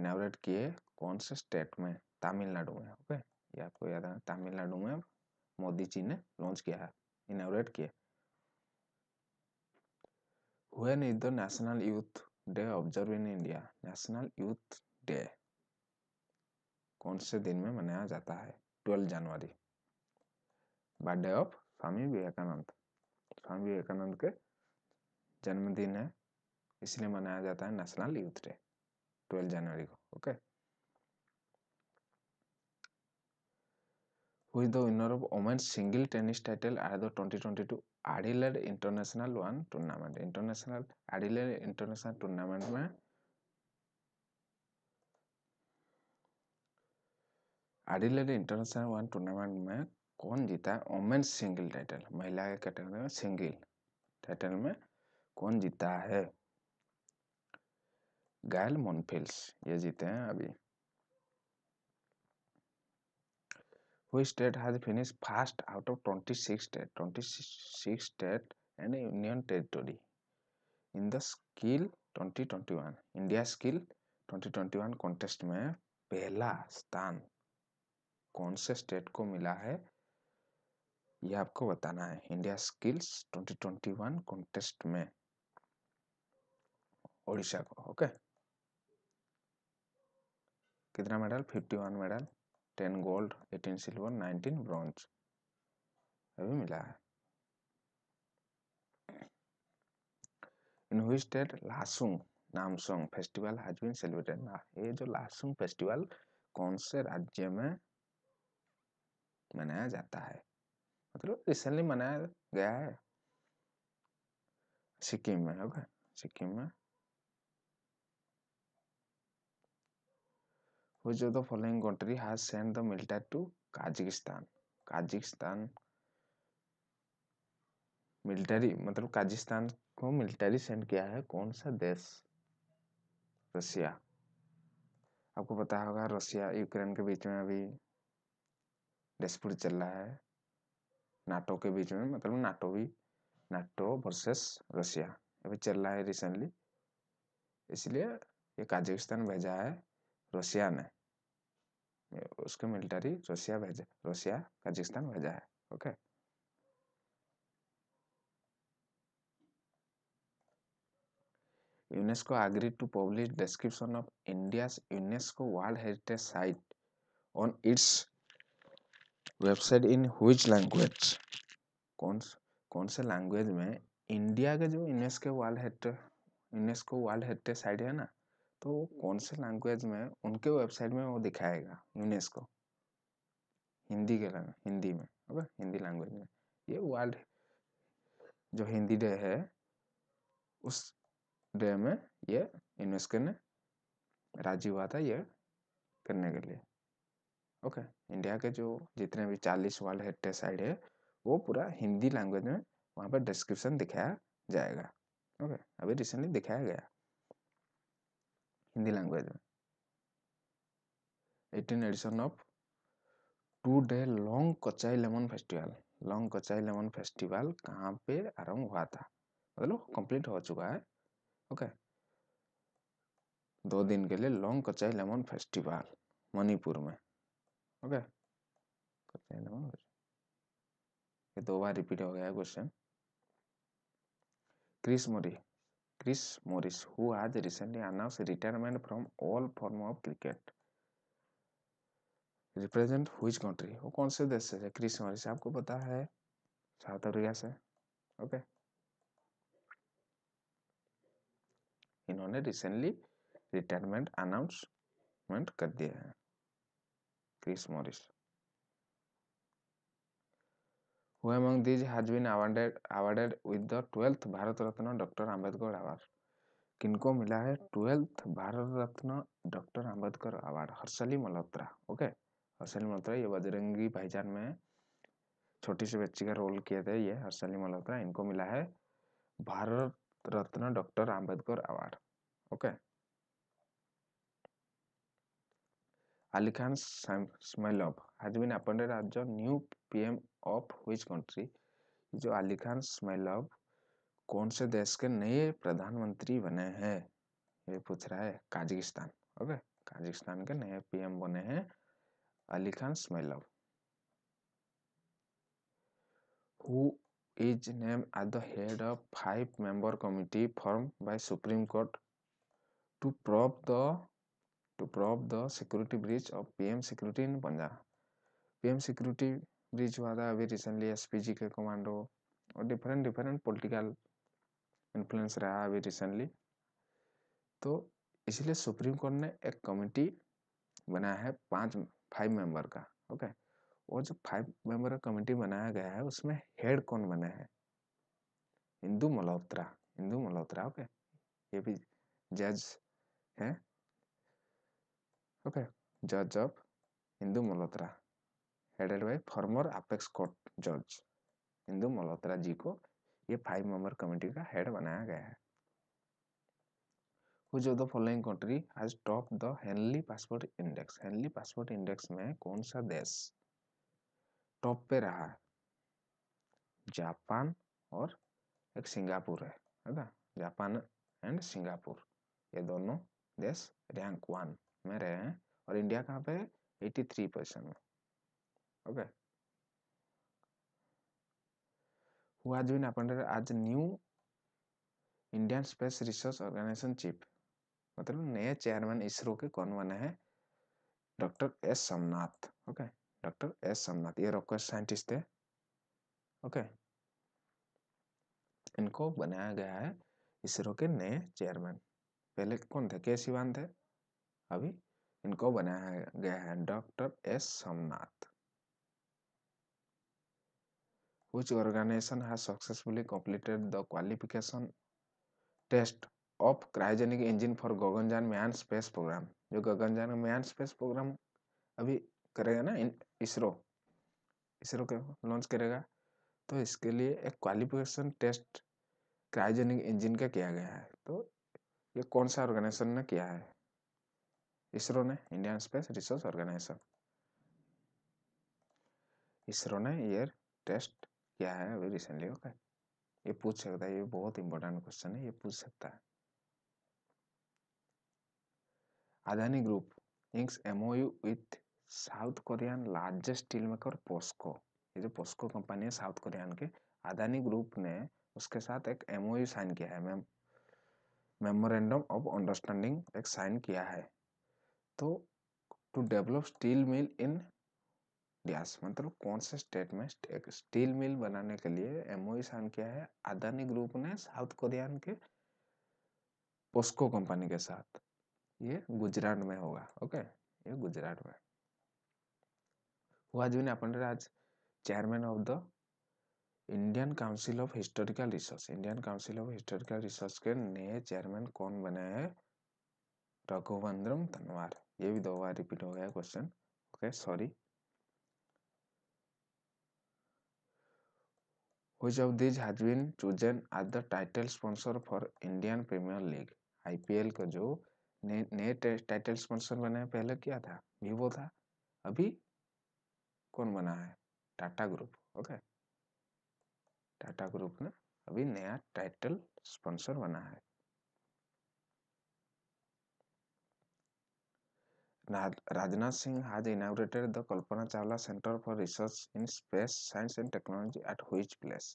इनाग्रेट किए कौन से स्टेट में तमिलनाडु में ओके ये आपको याद है तमिलनाडु में मोदी जी ने लॉन्च किया है इनाग्रेट किया when is the national youth day observed in india national youth day कौन से दिन में मनाया जाता है 12 जनवरी बर्थडे ऑफ स्वामी विवेकानंद स्वामी विवेकानंद के जन्मदिन है इसलिए मनाया जाता है national youth day twelve January को okay With the winner of women's single tennis title at the 2022 Adelaide international one tournament international Adelaide international tournament में एडिलेड इंटरनेशनल वन टूर्नामेंट में कौन जीता है ओमेन सिंगल टाइटल महिला के category में single title में कौन जीता है गायल मोनफिल्स ये जीते हैं अभी वो state has finish first out of twenty six state twenty six state and union territory in the skill twenty one India skill twenty twenty one contest में पहला स्थान कौन से स्टेट को मिला है ये आपको बताना है इंडिया स्किल्स 2021 कॉन्टेस्ट में ओडिशा को ओके कितना medal 51 medal 10 gold 18 silver 19 bronze अभी मिला है in which state Losoong Namsoong festival has been celebrated ये जो लासुंग फेस्टिवल कौन से राज्य में मनाया जाता है मतलब रिसेंटली मनाया गया है सिक्किम में ओके सिक्किम में which of the following country has send the military to Kazakhstan Kazakhstan military मतलब काजिस्तान को मिलिट्री सेंड किया है कौन सा देश रसिया आपको पता होगा रसिया यूक्रेन के बीच में अभी डिस्प्यूट चल रहा है नाटो के बीच में मतलब नाटो भी नाटो वर्सेस रशिया अभी चल रहा है रिसेंटली इसलिए ये काजिकिस्तान भेजा है रशिया ने उसके मिलिट्री रशिया भेजा रशिया काजिकिस्तान भेजा है okay UNESCO agreed to publish description of India's UNESCO world heritage site on its website in which language कौन कौन से लैंग्वेज में इंडिया के जो UNESCO world heritage UNESCO world heritage site है ना तो कौन से लैंग्वेज में उनके वेबसाइट में वो दिखाएगा यूनेस्को हिंदी के हिंदी में अब हिंदी लैंग्वेज में ये वर्ल्ड जो हिंदी डे है उस डे में ये यूनेस्को ने राजी हुआ था ये करने के लिए ओके इंडिया के जो जितने भी चालीस वर्ल्ड हेरिटेज साइड है वो पूरा हिंदी लैंग्वेज में वहाँ पर डिस्क्रिप्शन दिखाया जाएगा ओके अभी रिसेंटली दिखाया गया हिंदी लैंग्वेज में eighteen edition of two day long Kachai lemon festival long Kachai lemon festival कहाँ पे आरंभ हुआ था मतलब कंप्लीट हो चुका है ओके okay. दो दिन के लिए long Kachai lemon festival Manipur में हो गया करते हैं नमन ये दो बार रिपीट हो गया question Chris Mori Chris Morris who आज recently announce retirement from all form of cricket represent which country वो कौन से देश से है क्रिस मोरिस आपको पता है साउथ अफ्रीका से ओके इन्होंने रिसेंटली रिटायरमेंट अनाउंसमेंट कर दिया है Chris Morris. Who among these has been awarded awarded with the 12th Bharat Ratna doctor Ambedkar award किनको मिला है twelfth Bharat Ratna doctor Ambedkar award Harshaali Malhotra okay Harshaali Malhotra ये बजरंगी भाईजान में छोटी सी बच्ची का रोल किए थे ये हर्षली मल्होत्रा इनको मिला है Bharat Ratna doctor Ambedkar award okay okay? Ali Khan Smailov has been appointed as the new PM of which country? जो अली खान स्माइलव कौन से देश के नए प्रधानमंत्री बने हैं ये पूछ रहा है काजिकिस्तान ओके काजिकिस्तान के नए पीएम बने हैं Ali Khan Smailov who is name at the head of five member committee form by supreme court to probe the to the security breach of P M security in Punjab P M security breach हुआ था अभी recently S P G के commando और different different political influence रहा अभी recently तो इसलिए supreme court ने एक कमेटी बनाया है पाँच फाइव मेंबर का ओके और जो फाइव मेंबर का कमेटी बनाया गया है उसमें हेड कौन बने हैं इंदू मल्होत्रा इंदू मल्होत्रा ओके ये भी जज हैं ओके जज of Indu Malhotra headed by former apex court जज इंदु मल्होत्रा जी को ये फाइव मेंबर कमेटी का हेड बनाया गया है whose of the following country has top the Henley passport index Henley passport index में कौन सा देश टॉप पे रहा है जापान और एक सिंगापुर है ना जापान एंड सिंगापुर ये दोनों देश रैंक वन में रहे हैं और इंडिया कहाँ पे है एटी थ्री परसेंट में ओके आज has been appointed new Indian space research organisation chief मतलब नए चेयरमैन इसरो के कौन बने हैं doctor S Somanath okay doctor S Somanath ये रॉकेट साइंटिस्ट थे ओके इनको बनाया गया है इसरो के नए चेयरमैन पहले कौन थे के सिवान थे अभी इनको बनाया गया है डॉक्टर एस सोमनाथ कुछ ऑर्गेनाइजेशन है successfully completed the qualification test of cryogenic engine for Gaganyaan man space programme जो गगनयान मैन स्पेस प्रोग्राम अभी करेगा ना इसरो इसरो के लॉन्च करेगा तो इसके लिए एक क्वालिफिकेशन टेस्ट क्रायोजेनिक इंजन का किया गया है तो ये कौन सा ऑर्गेनाइजेशन ने किया है इसरो ने Indian space research organisation ISRO ने ईयर टेस्ट किया है अभी रिसेंटली ओके ये पूछ सकता है ये बहुत इंपॉर्टेंट क्वेश्चन है ये पूछ सकता है Adani group inks MoU with South Korean largest steel maker POSCO ये जो पोस्को कंपनी है साउथ कोरियन के अदानी ग्रुप ने उसके साथ एक एमओयू साइन किया है मेमोरेंडम ऑफ अंडरस्टैंडिंग एक साइन किया है तो to develop steel mill in ब्यास मतलब कौन से स्टेट में स्टील मिल बनाने के लिए एमओई e साइन किया है अदानी ग्रुप ने साउथ कोरियन के पोस्को कंपनी के साथ ये गुजरात में होगा ओके ये गुजरात में हुआ वाजपेयी अपन आज chairman of the Indian council of historical research Indian council of historical research के नए चेयरमैन कौन बने हैं रघुवंद्रम तनवार ये भी दो बार रिपीट हो गया question okay sorry which of these has been chosen as the title sponsor for Indian premier league IPL का जो नए टाइटल स्पॉन्सर बना है पहले क्या था वीवो था अभी कौन बना है Tata group okay Tata group ने अभी नया टाइटल स्पॉन्सर बना है Rajnath Singh has inaugurated the Kalpana Chawla centre for research in space science and technology at which place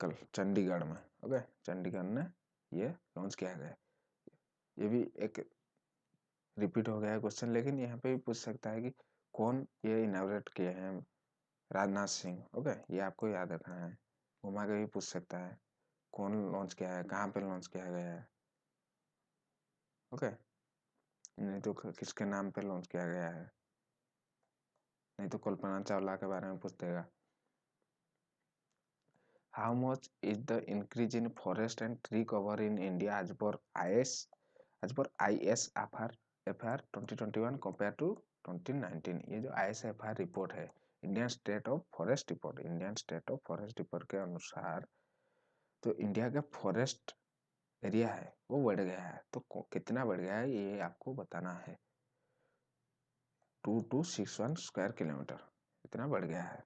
कल चंडीगढ़ में ओके चंडीगढ़ ने ये लॉन्च किया गया ये भी एक रिपीट हो गया है क्वेश्चन लेकिन यहाँ पे भी पूछ सकता है कि कौन ये इनाग्रेट किए हैं राजनाथ सिंह ओके ये आपको याद रखना है घुमा के भी पूछ सकता है कौन लॉन्च किया है कहाँ पे लॉन्च किया गया है ओके नहीं तो किसके नाम पे लॉन्च किया गया है नहीं तो कल्पना चावला के बारे में पूछ देगा how much is the increase in forest and tree cover in India as per I S as per I S F R F R twenty twenty one compare to twenty nineteen ये जो I S F R report है Indian state of forest report Indian state of forest report के अनुसार तो India के forest area है वो बढ़ गया है तो कितना बढ़ गया है ये आपको बताना है two two six one square kilometre इतना बढ़ गया है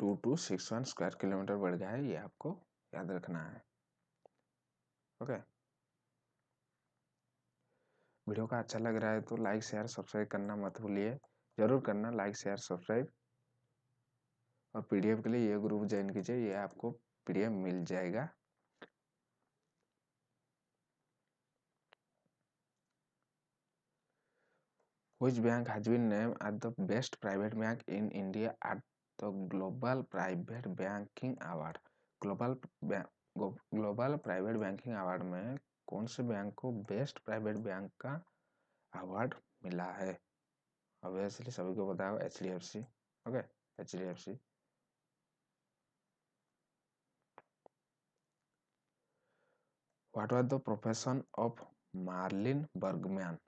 two two six one square kilometre बढ़ गया है ये आपको याद रखना है ओके वीडियो का अच्छा लग रहा है तो लाइक शेयर सब्सक्राइब करना मत भूलिए ज़रूर करना लाइक शेयर सब्सक्राइब और पीडीएफ के लिए ये ग्रुप ज्वाइन कीजिए ये आपको पीडीएफ मिल जाएगा which bank has been named as the best private bank in India at the Global Private Banking Award? Global global private banking award में कौन से बैंक को बेस्ट प्राइवेट बैंक का अवार्ड मिला है ऑब्वियसली सभी को पता होगा H D F C okay H D F C what was the profession of Marlin Bergman?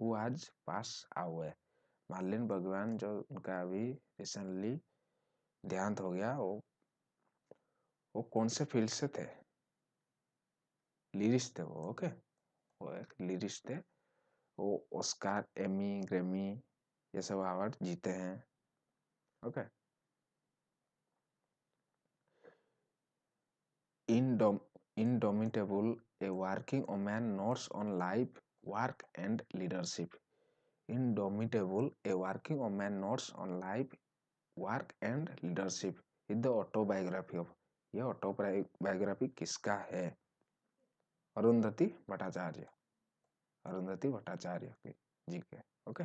Who passed away Marlin भगवान जो उनका अभी रिसेंटली देहांत हो गया वो वो कौन से फील्ड से थे लिरिस्ट थे वो ओके वो एक लिरिस्ट थे वो ऑस्कर एमी ग्रेमी ये सब अवार्ड जीते हैं okay in dom indomitable a working woman notes on life work and leadership. Indomitable, a working woman notes on life, work and leadership is the autobiography of ये autobiography किसका है अरुंधति भट्टाचार्य अरुंधति भट्टाचार्य की जी के okay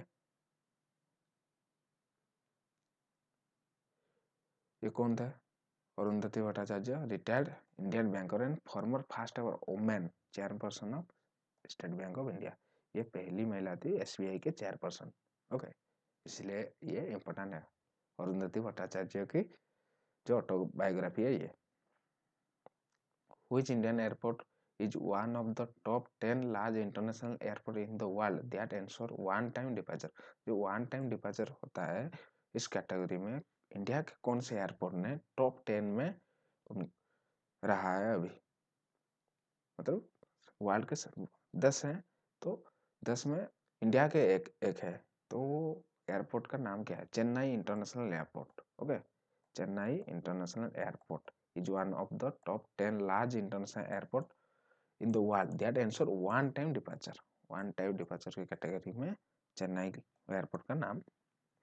ये कौन थे Arundhati Bhattacharya retired Indian banker and former first ever woman chairperson of state bank of India ये पहली महिला थी एसबीआई के चेयरपर्सन ओके इसलिए ये इम्पोर्टेंट है अरुंधति भट्टाचार्य की जो ऑटोबायोग्राफी है ये which Indian airport is one of the top ten large international airport in the world that answer one time departure जो वन टाइम डिपाचर होता है इस कैटेगरी में इंडिया के कौन से एयरपोर्ट ने टॉप टेन में रहा है अभी मतलब वर्ल्ड के दस हैं तो दस में इंडिया के एक एक है तो वो एयरपोर्ट का नाम क्या है Chennai international airport okay Chennai international airport is one of the top ten large international airport in the world that answer one time departure one time departure की कैटेगरी में चेन्नई एयरपोर्ट का नाम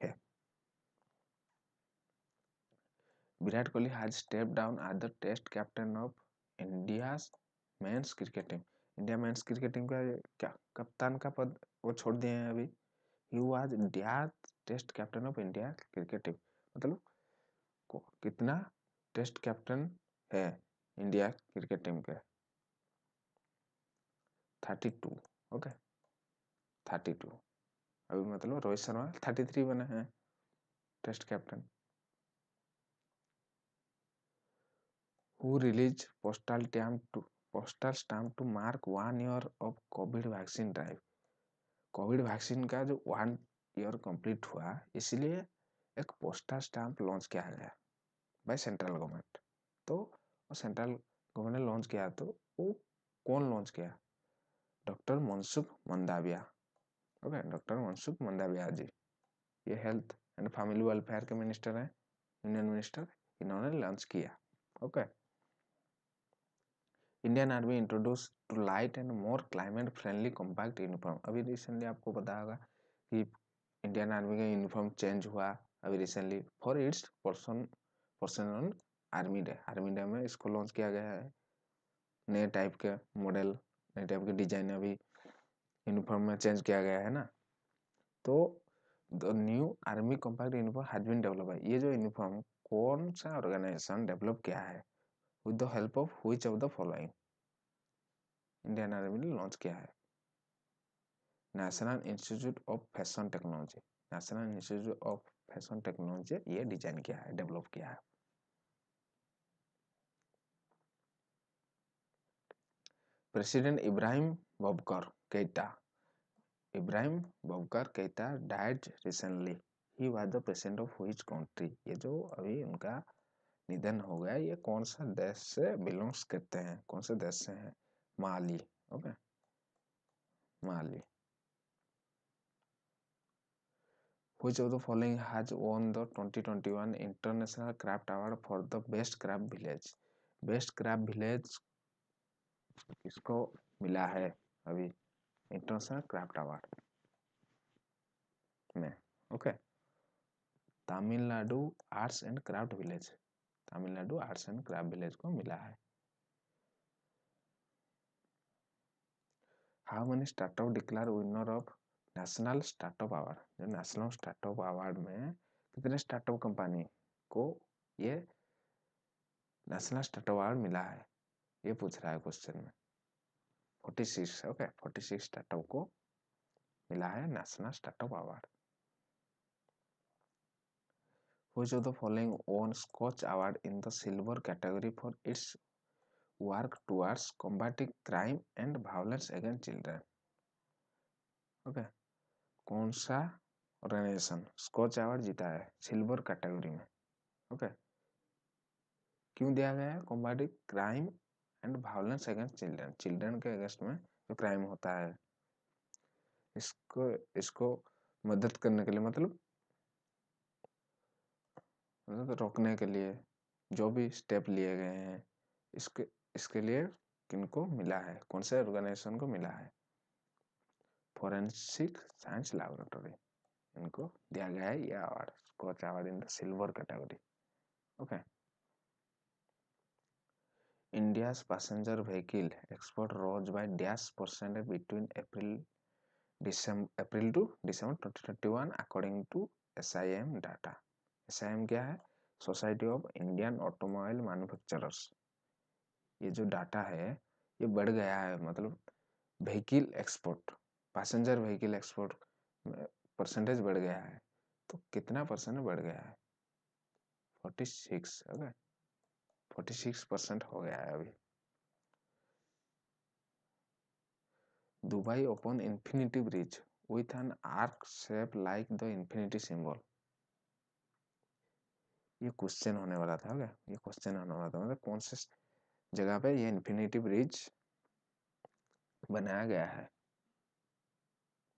है Virat Kohli has step down as the test captain of India men's cricket team India men's cricket team का क्या कप्तान का पद वो छोड़ दिए हैं अभी यू आज India test captain of India cricket team मतलब को कितना टेस्ट कैप्टन है इंडिया क्रिकेट टीम के thirty two okay thirty two अभी मतलब रोहित शर्मा थर्टी थ्री बने हैं test captain who release postal stamp to postal stamp to mark one year of Covid vaccine drive Covid vaccine का जो one year complete हुआ इसलिए एक पोस्टल स्टाम्प लॉन्च किया गया बाय सेंट्रल गवर्नमेंट तो सेंट्रल गवर्नमेंट ने लॉन्च किया तो वो कौन लॉन्च किया doctor Mansukh Mandaviya okay doctor Mansukh Mandaviya ji ये हेल्थ एंड फैमिली वेलफेयर के मिनिस्टर हैं यूनियन मिनिस्टर इन्होंने लॉन्च किया okay Indian army introduce to light and more climate friendly compact uniform अभी रिसेंटली आपको पता होगा कि इंडियन आर्मी का यूनिफॉर्म चेंज हुआ अभी recently for its person person on army day army day में इसको लॉन्च किया गया है नए टाइप के मॉडल नए टाइप के डिजाइन अभी यूनिफॉर्म में चेंज किया गया है ना तो the new army compact uniform has been develop है ये जो यूनिफॉर्म कौन सा ऑर्गेनाइजेशन डेवलप किया है with the help of which of the following Indian army ने लॉन्च किया है national institute of fashion technology national institute of fashion technology ये डिजाइन किया है डेवलप किया है प्रेसिडेंट इब्राहिम बबकर केटा Ibrahim Boubacar Keita died recently ही was the president of which country ये जो अभी उनका निधन हो गया ये कौन सा देश से बिलोंग्स करते हैं कौन से देश से हैं Mali okay Mali which of the following has won the 2021 international craft award for the best craft village best craft village किसको मिला है अभी इंटरनेशनल क्राफ्ट अवार्ड में okay Tamil Nadu arts and craft village Tamil Nadu arts and craft village को मिला है how many startup declare winner of national startup award जो national startup award में कितने स्टार्टअप कंपनी को ये नेशनल स्टार्टअप अवार्ड मिला है ये पूछ रहा है क्वेश्चन में 46 ओके फोर्टी सिक्स स्टार्टअप को मिला है national startup award which of the following won Scotch Award in the silver category for its work towards combating crime and violence against children okay कौन सा ऑर्गेनाइजेशन स्कॉच अवार्ड जीता है silver category में okay क्यों दिया गया है combative crime and violence against children children के अगेंस्ट में जो क्राइम होता है इसको इसको मदद करने के लिए मतलब मतलब रोकने के लिए जो भी स्टेप लिए गए हैं इसके इसके लिए किनको मिला है कौन से ऑर्गेनाइजेशन को मिला है फोरेंसिक साइंस लैबोरेटरी इनको दिया गया है यह award Skoch award in the silver category okay India passenger vehicle export rose by dash percent between April December, April to December 2021 according to SIM data S क्या है society of Indian automobile manufacturers ये जो data है ये बढ़ गया है मतलब vehicle export passenger vehicle export percentage बढ़ गया है तो कितना परसेंट बढ़ गया है फोर्टी सिक्स अगर फोर्टी सिक्स परसेंट हो गया है अभी Dubai open infinity bridge with an arch shape like the infinity symbol ये क्वेश्चन होने वाला था ओके ये क्वेश्चन होने वाला था मतलब कौन से जगह पे ये इन्फिनेटिव ब्रिज बनाया गया है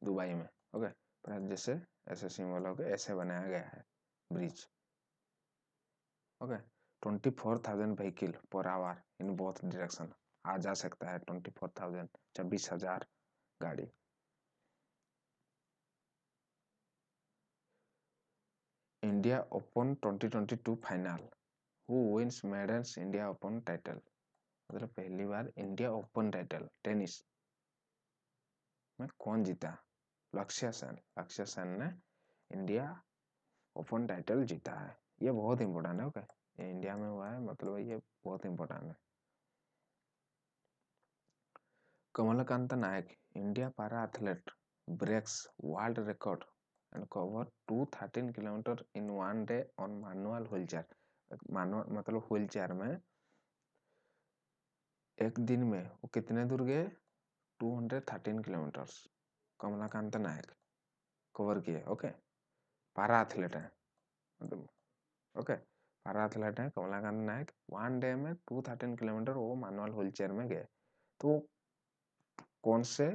दुबई में ओके पर जैसे ऐसे सिंबल होकर ऐसे बनाया गया है bridge okay twenty four thousand vehicle per hour in both direction आ जा सकता है ट्वेंटी फोर थाउजेंड छब्बीस हजार गाड़ी India open 2022 final who wins maidens India open title मतलब पहली बार इंडिया ओपन टाइटल टेनिस में कौन जीता लक्ष्य सेन लक्ष्य सेन ने इंडिया ओपन टाइटल जीता है ये बहुत इंपॉर्टेंट है ओके okay? इंडिया में हुआ है मतलब ये बहुत इंपॉर्टेंट है Kamalkant Nayak India para athlete breaks world record and cover two thirteen kilometre in one day on manual wheel chair मानव मतलब व्हील चेयर में एक दिन में वो कितने दूर गए two hundred thirteen kilometres Kamalakant Nayak cover किए ओके पारा एथलीट हैं मतलब ओके पारा एथलीट हैं कमलाकांत नायक वन डे में टू थर्टीन किलोमीटर वो मैनुअल व्हील चेयर में गए तो कौन से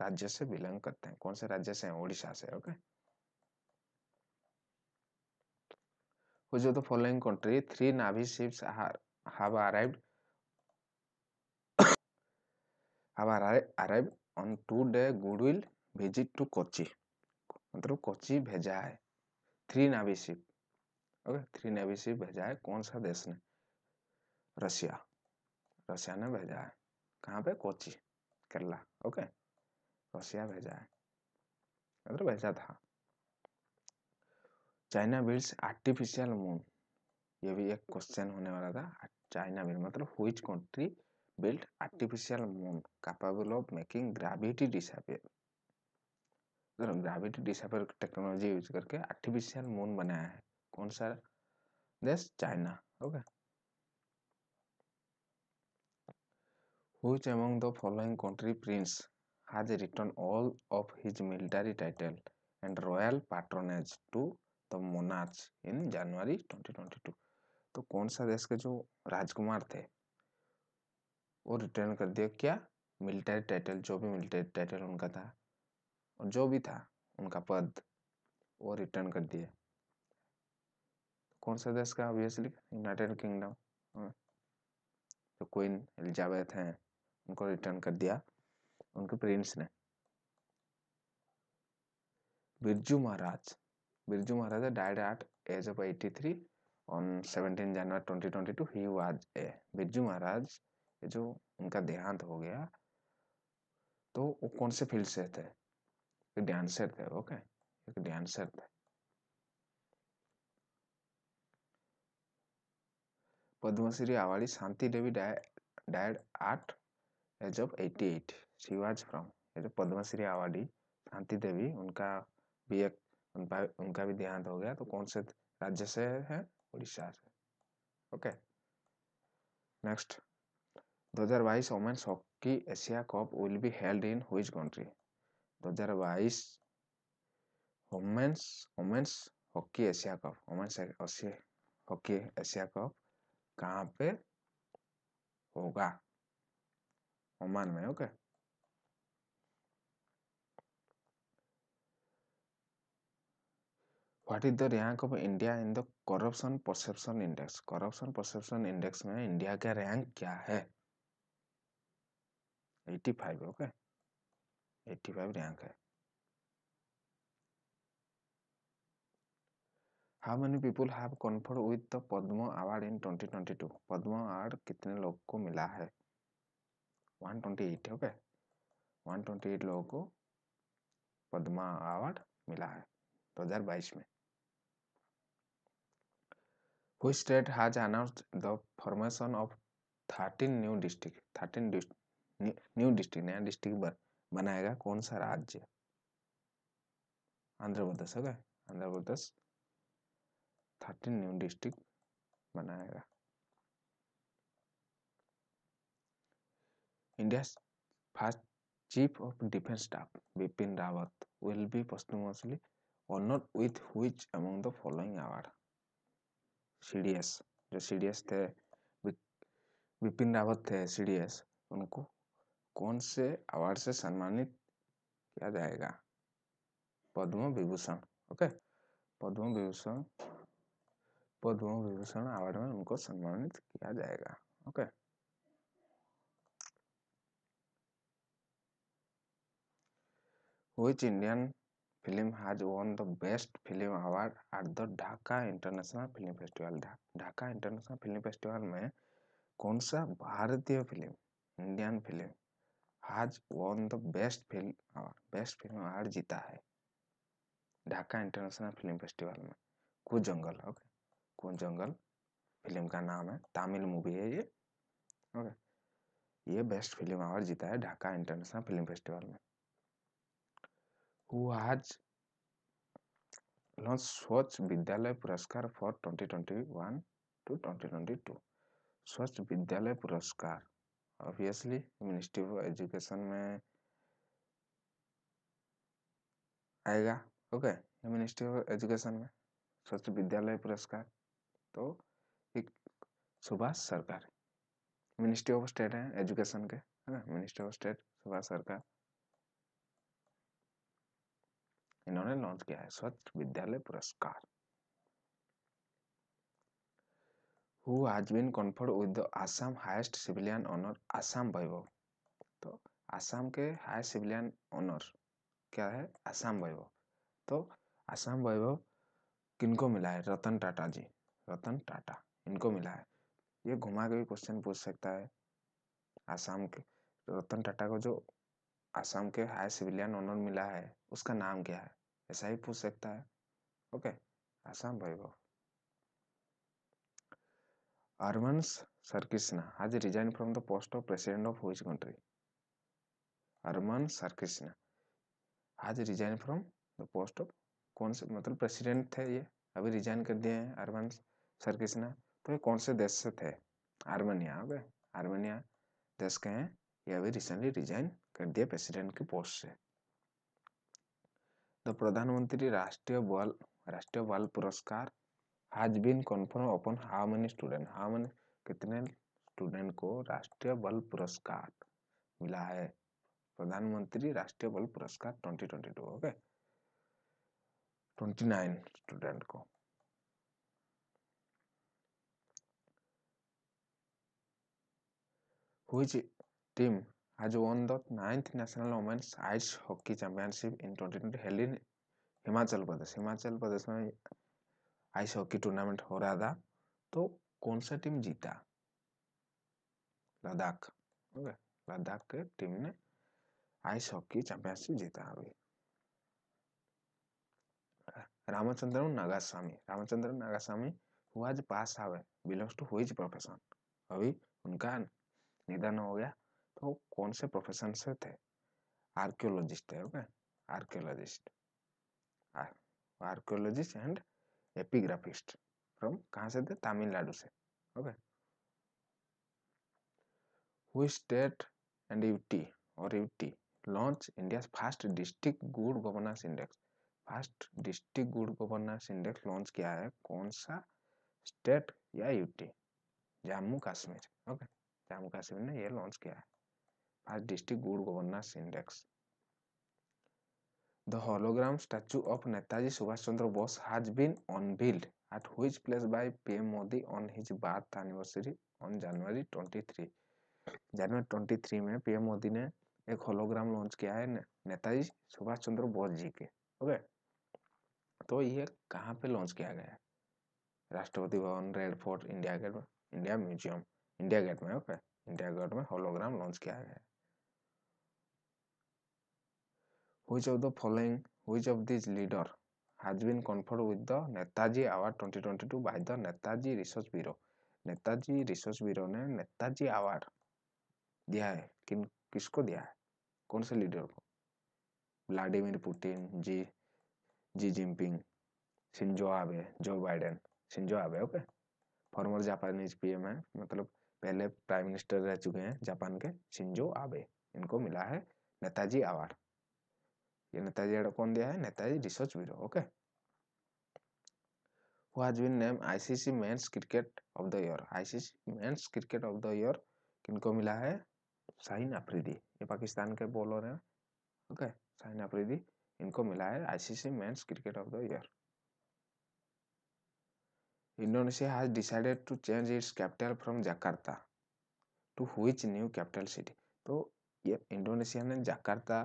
राज्य से बिलोंग करते हैं कौन से राज्य से हैं ओडिशा से okay okay? which of the following country three navy ships are, have arrived have arrived on two day goodwill visit to kochi मतलब कोची भेजा है three navy ship okay three navy ship भेजा है कौन सा देश ने रसिया रसिया ने भेजा है कहाँ पे कोची केरला ओके रसिया भेजा है मतलब भेजा था चाइना बिल्ड्स आर्टिफिशियल मून ये भी एक क्वेश्चन होने वाला था चाइना बिल्ड मतलब हुई country build artificial moon capable of making gravity disappear तो ग्रेविटी डिसअपियर टेक्नोलॉजी यूज करके आर्टिफिशियल मून बनाया है कौन सा देश China okay which among the following country prince has returned all of his military title and royal patronage to the तो monarch in January 2022 तो कौन सा देश के जो राजकुमार थे वो रिटर्न कर दिया क्या मिलिट्री टाइटल जो भी मिलिट्री टाइटल उनका था और जो भी था उनका पद वो रिटर्न कर दिया कौन सा देश का ऑब्वियसली यूनाइटेड किंगडम तो क्वीन एलिजाबेथ हैं उनको रिटर्न कर दिया उनके प्रिंस ने Birju Maharaj Birju Birju Maharaja died at age of 83 on 17 January two he was a Birju Maharaj जो उनका देहांत हो गया तो वो कौन से फील्ड से थे एक डांसर थे ओके एक डांसर थे Padma Shri awardee Shanti Devi died at age of eighty eight she was from ये जो पद्मश्री आवाड़ी शांति देवी उनका भी एक उनका उनका भी देहांत हो गया तो कौन से राज्य से है उड़ीसा से okay next 2022 women's hockey Asia cup will be held in which country 2022 women's women's hockey Asia cup women's hockey Asia cup कहाँ पे होगा ओमान में okay okay? What is the rank of India in the corruption perception index corruption perception index में India का rank क्या है 85 okay okay? 85 rank है how many people have conferred with the Padma award in 2022 Padma award कितने लोग को मिला है 128 ओके 128 लोगों को पद्मा अवार्ड मिला है 2022 में which state has announce the formation of thirteen new district thirteen new district नया डिस्ट्रिक्ट बनाएगा कौन सा राज्य आंध्र प्रदेश है Andhra Pradesh thirteen new district बनाएगा India first chief of defence staff Bipin Rawat will be posthumously honour with which among the following award C D S जो C D S थे विपिन रावत थे सी डी एस उनको कौन से अवार्ड से सम्मानित किया जाएगा पद्म विभूषण ओके पद्म विभूषण पद्म विभूषण अवार्ड में उनको सम्मानित किया जाएगा okay which Indian film has won the best film award at the Dhaka international film festival Dhaka international film festival में कौन सा भारतीय film Indian film has won the best film award best film award जीता है ढाका इंटरनेशनल फिल्म फेस्टिवल में कु जंगल okay कु जंगल film का नाम है तमिल मूवी है ये ओके ये बेस्ट फिल्म अवार्ड जीता है ढाका इंटरनेशनल फिल्म फेस्टिवल में who has won Swachh Vidyalaya Puraskar for 2021 to 2022. स्वच्छ विद्यालय पुरस्कार ऑब्वियसली मिनिस्ट्री ऑफ एजुकेशन में आएगा ओके मिनिस्ट्री ऑफ एजुकेशन में स्वच्छ विद्यालय पुरस्कार तो एक Subhash Sarkar ministry of state है एजुकेशन के है ना मिनिस्ट्री ऑफ स्टेट सुभाष सरकार इन्होंने लॉन्च किया है Swachh Vidyalaya Puraskar who has been conferred with the Assam highest civilian honour Assam Vaibhav तो आसाम के हाई सिविलियन ऑनर क्या है आसाम वैभव तो आसाम वैभव किनको मिला है रतन टाटा जी रतन टाटा इनको मिला है ये घुमा के भी क्वेश्चन पूछ सकता है आसाम के रतन टाटा को जो असम के हाई सिविलियन ऑनर मिला है उसका नाम क्या है ऐसा ही पूछ सकता है ओके असम वैभव कृष्णा Sarkisna resign from the post of president of which country country? Sarkissian has resign from the post of कौन से मतलब प्रेसिडेंट थे ये अभी रिजाइन कर दिए हैं सर कृष्णा तो ये कौन से देश से थे आर्मेनिया ओके आर्मेनिया देश के हैं ये अभी रिसेंटली रिजाइन कर दिया प्रेसिडेंट की पोस्ट से द प्रधानमंत्री राष्ट्रीय बाल Rashtriya Bal Puraskar has been confirm upon how many student how many कितने स्टूडेंट को राष्ट्रीय बाल पुरस्कार मिला है प्रधानमंत्री राष्ट्रीय Bal Puraskar 2022 okay okay? 29 student को which team has won the ninth National Women's Ice Hockey Championship in 2020 held in Himachal Pradesh Himachal Pradesh में आइस हॉकी टूर्नामेंट हो रहा था तो कौन सा टीम जीता लद्दाख ओके लद्दाख के टीम ने आइस हॉकी चैंपियनशिप जीता अभी रामचंद्रन नागास्वामी रामचंद्रन नागास्वामी हुआ आज पास आवे बिलोंग्स टू हुई प्रोफेशन अभी उनका निधन हो गया तो कौन से प्रोफेशन से थे आर्कियोलॉजिस्ट है okay archaeologist archaeologist and epigraphist from कहाँ से थे तमिलनाडु से ओके स्टेट एंड यूटी और UT launch India first district good governance index first district good governance index launch किया है कौन सा स्टेट या यूटी जम्मू कश्मीर ओके जम्मू कश्मीर ने ये लॉन्च किया है as District Good Governance Index. The hologram statue of Netaji Subhash Chandra Bose has been unveiled at which place by PM Modi on his birth anniversary on January 23. जनवरी 23 में PM Modi ने एक hologram launch किया है नेताजी सुभाष चंद्र बोस जी के okay तो ये कहाँ पे लॉन्च किया गया है Rashtrapati Bhavan red fort India gate में इंडिया म्यूजियम इंडिया गेट में ओके इंडिया गेट में होलोग्राम लॉन्च किया गया है Which of the following, which of these leader has been conferred with the Netaji Award 2022 by the Netaji Research Bureau? Netaji research bureau ने Netaji award दिया है किन किसको दिया है कौन से लीडर को Vladimir Putin Xi Xi Jinping Shinzo Abe Joe Biden Shinzo Abe okay former Japanese PM है मतलब पहले प्राइम मिनिस्टर रह चुके हैं जापान के सिंजो आबे इनको मिला है नेताजी अवार्ड ये नेताजी कौन दिया है Netaji research bureau okay who has been name ICC men's cricket of the year ICC men's cricket of the year किनको मिला है शाहीन अफरीदी ये पाकिस्तान के बॉलर हैं ओके शाहीन अफरीदी इनको मिला है ICC men's cricket of the year Indonesia has decided to change its capital from Jakarta to which new capital city तो ये इंडोनेशिया ने जकार्ता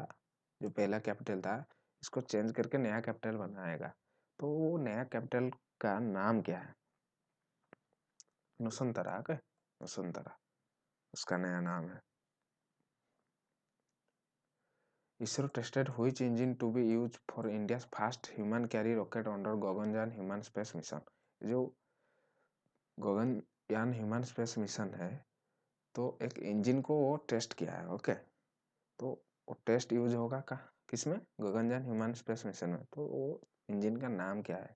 जो पहला कैपिटल था इसको चेंज करके नया कैपिटल बनाएगा तो वो नया कैपिटल का नाम क्या है नुसंतरा का नुसंतरा उसका नया नाम है ISRO tested which engine to be use for India first human carry rocket under Gaganyaan human space mission जो गगनयान ह्यूमन स्पेस मिशन है तो एक इंजन को वो टेस्ट किया है ओके तो वो टेस्ट यूज होगा का किसमें गगनजान ह्यूमन स्पेस मिशन में तो वो इंजन का नाम क्या है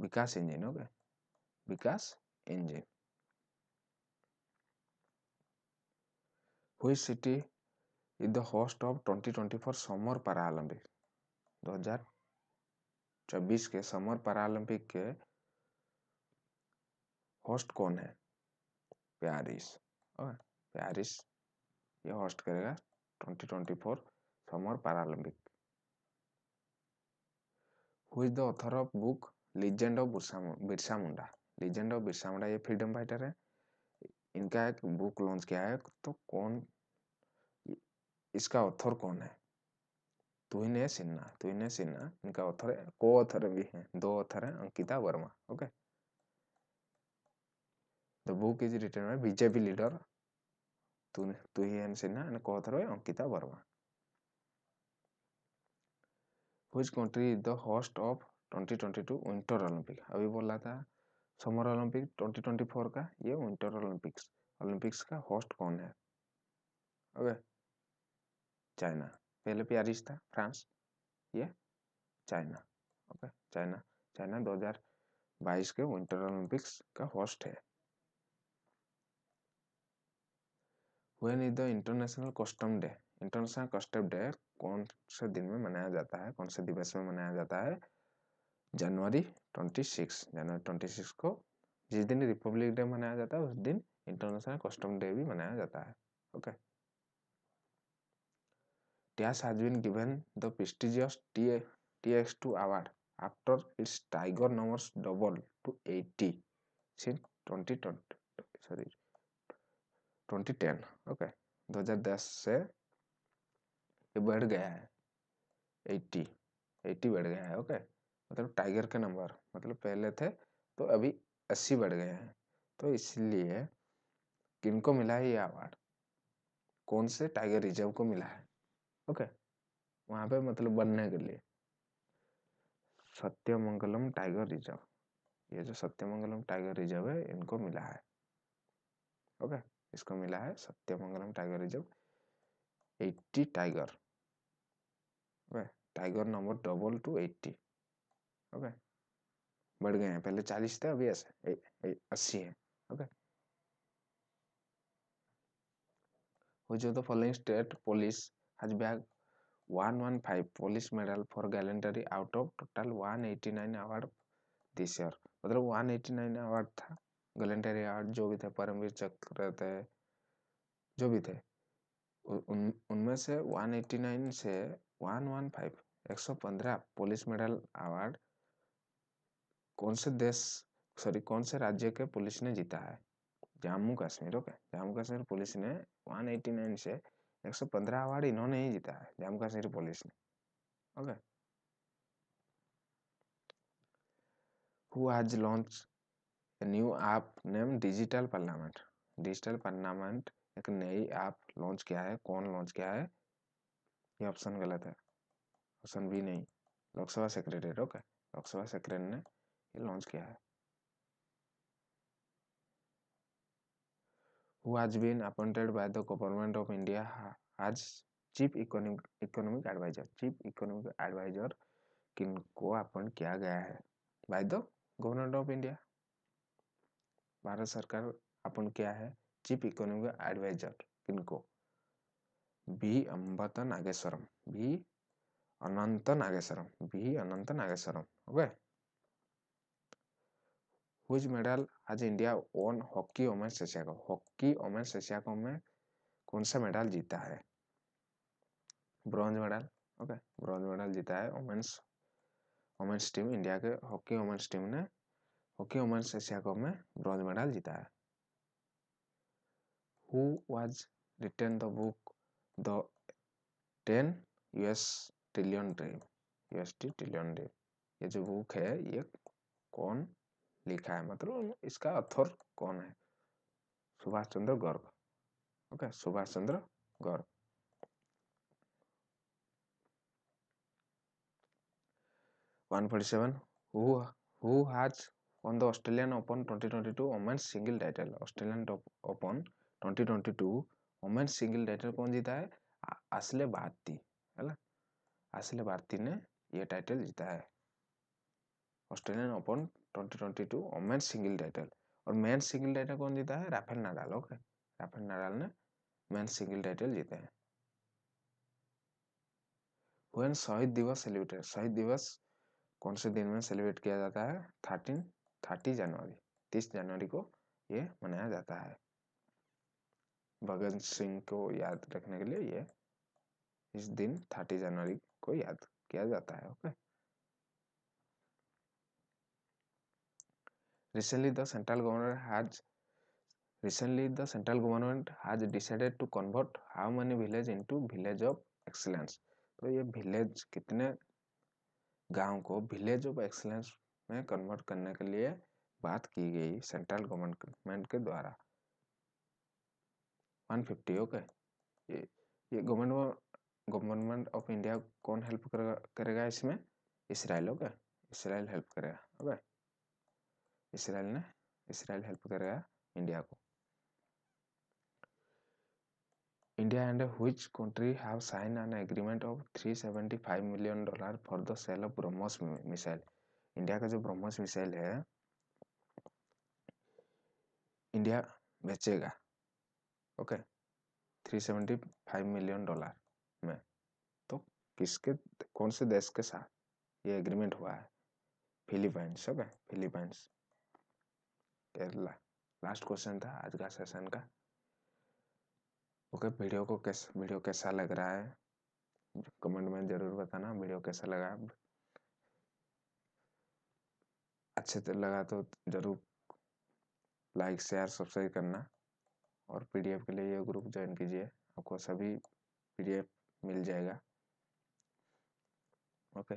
विकास इंजन हो गया विकास इंजन हुई city is the host of 2024 summer Paralympic 2024 के समर पैरालंपिक के होस्ट कौन है पेरिस और पेरिस ये होस्ट करेगा 2024 Summer Paralympic. Who is the author book book Legend Birsa Munda Munda? Legend of Birsa Munda ये फ्रीडम फाइटर है इनका एक बुक लॉन्च किया है तो कौन इसका ऑथर कौन है तुहिने सिन्हा तुहिने सिन्हा इनका ऑथर है को ऑथर भी है दो ऑथर है Ankita Verma okay the book is written by BJP leader Tuhian Sinha and co-author by Ankita Verma. Which country is the host 2022 winter Olympic अभी बोला था समर ओलंपिक 2024 का ये विंटर ओलंपिक्स ओलंपिक्स का होस्ट कौन है ओके चाइना पहले पेरिस था फ्रांस ये चाइना ओके चाइना चाइना 2022 के विंटर ओलंपिक्स का होस्ट है when is the international custom day international custom day कौन से दिन में मनाया जाता है कौन से दिवस में मनाया जाता है जनवरी ट्वेंटी सिक्स जनवरी ट्वेंटी सिक्स को जिस दिन रिपब्लिक डे मनाया जाता है उस दिन इंटरनेशनल कस्टम डे भी मनाया जाता है okay Tias has been given the prestigious TX2 award after its tiger numbers doubled to 80 since 2020 sorry 2010 okay 2010 से ये बढ़ गया है 80 80 बढ़ गया है ओके मतलब टाइगर के नंबर मतलब पहले थे तो अभी 80 बढ़ गए हैं तो इसलिए किनको मिला है ये अवार्ड कौन से टाइगर रिजर्व को मिला है ओके वहाँ पे मतलब बनने के लिए सत्यमंगलम टाइगर रिजर्व ये जो सत्यमंगलम टाइगर रिजर्व है इनको मिला है ओके इसको मिला है Sathyamangalam tiger reserve eighty tiger okay tiger number double two eighty okay बढ़ गए हैं पहले चालीस थे अभी ऐसे अस्सी है okay which of the following state police has bagged 115 police medal for gallantry out of total 189 award this year मतलब 189 अवार्ड था गलेंटर यार्ड जो भी थे परमवीर चक्र थे जो भी थे उन उनमें से 189 से 115 115 पुलिस मेडल अवार्ड कौन से देश सॉरी कौन से राज्य के पुलिस ने जीता है जम्मू कश्मीर ओके जम्मू कश्मीर पुलिस ने 189 से 115 अवार्ड इन्होंने ही जीता है जम्मू कश्मीर पुलिस ने okay who has launch new app name digital parliament digital parliament एक नई ऐप लॉन्च किया है कौन लॉन्च किया है ये ऑप्शन गलत है ऑप्शन भी नहीं Lok Sabha secretary okay Lok Sabha secretary ने लॉन्च किया है who has been appointed by the government of India आज chief economic economic advisor chief economic advisor किन को अपॉइंट किया गया है by the government of India Bharat सरकार अपन क्या है चीफ इकोनॉमिक एडवाइजर किनको बी अम्बत Nageswaran B Anantha Nageswaran B Anantha Nageswaran okay हुज मेडल आज India won hockey women's Asia cup hockey women's Asia cup में कौन सा मेडल जीता है bronze medal okay bronze medal जीता है ओमेन्स ओमेन्स टीम इंडिया के हॉकी ओमेन्स टीम ने ओके वुमेन्स एशिया कप में ब्रॉन्ज मेडल जीता है who was written the book the ten US trillion dream US T trillion dream ये जो book है ये कौन लिखा है मतलब इसका अथर कौन है Subhash Chandra Garg okay Subhash Chandra Garg one forty seven who has on the Australian Open 2022 women's single title Australian Open 2022 women's single title कौन जीता है असले भारती है ना असले भारती ने ये टाइटल जीता है Australian Open 2022 women's single title और मेन सिंगल टाइटल कौन जीता है Rafael Nadal okay Rafael Nadal ने मेन सिंगल टाइटल जीते हैं वेन शहीद दिवस सेलिब्रेट शहीद दिवस कौन से दिन में सेलिब्रेट किया जाता है थर्टीन थर्टी जनवरी तीस जनवरी को ये मनाया जाता है भगत सिंह को याद रखने के लिए ये इस दिन थर्टी जनवरी को याद किया जाता है okay recently the central government has recently the central government has decided to convert how many village into village of excellence तो ये विलेज कितने गांव को विलेज ऑफ एक्सलेंस में कन्वर्ट करने के लिए बात की गई सेंट्रल गवर्नमेंट के द्वारा 150 ओके ये ये गवर्नमेंट गवर्नमेंट ऑफ इंडिया कौन हेल्प करेगा करेगा इसमें इसराइल ओके इसराइल हेल्प करेगा ओके इसराइल ने इसराइल हेल्प करेगा इंडिया को India and have sign an agreement of three seventy 375 million dollar for the sale of BrahMos missile India का जो ब्रह्मोस मिसाइल है इंडिया बेचेगा okay three seventy five million dollar में तो किसके कौन से देश के साथ ये एग्रीमेंट हुआ है Philippines okay Philippines Kerala last question था आज का सेशन का ओके okay, वीडियो को कैसा वीडियो कैसा लग रहा है कमेंट में ज़रूर बताना वीडियो कैसा लगा अच्छे तो लगा तो ज़रूर लाइक शेयर सब्सक्राइब करना और पीडीएफ के लिए ये ग्रुप ज्वाइन कीजिए आपको सभी पीडीएफ मिल जाएगा ओके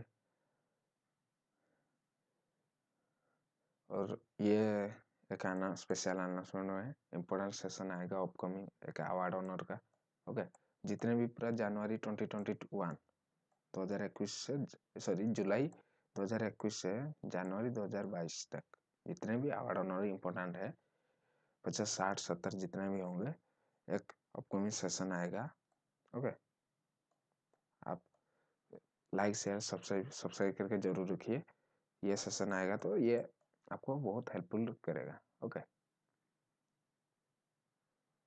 और ये एक आना स्पेशल अनाउंसमेंट में इम्पोर्टेंट सेशन आएगा अपकमिंग एक अवार्ड ऑनर का ओके जितने भी पूरा जनवरी ट्वेंटी ट्वेंटी वन दो हज़ार इक्कीस से सॉरी जुलाई 2021 से जनवरी 2022 तक जितने भी अवार्ड ऑनर इम्पोर्टेंट है पचास साठ सत्तर जितने भी होंगे एक अपकमिंग सेशन आएगा ओके आप लाइक शेयर सब्सक्राइब सब्सक्राइब करके जरूर रखिए ये सेशन आएगा तो ये आपको बहुत हेल्पफुल करेगा ओके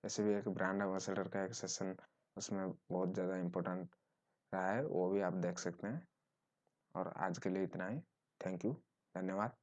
ऐसे भी एक ब्रांड एम्बेसडर का एक सेशन उसमें बहुत ज़्यादा इम्पोर्टेंट रहा है वो भी आप देख सकते हैं और आज के लिए इतना ही थैंक यू धन्यवाद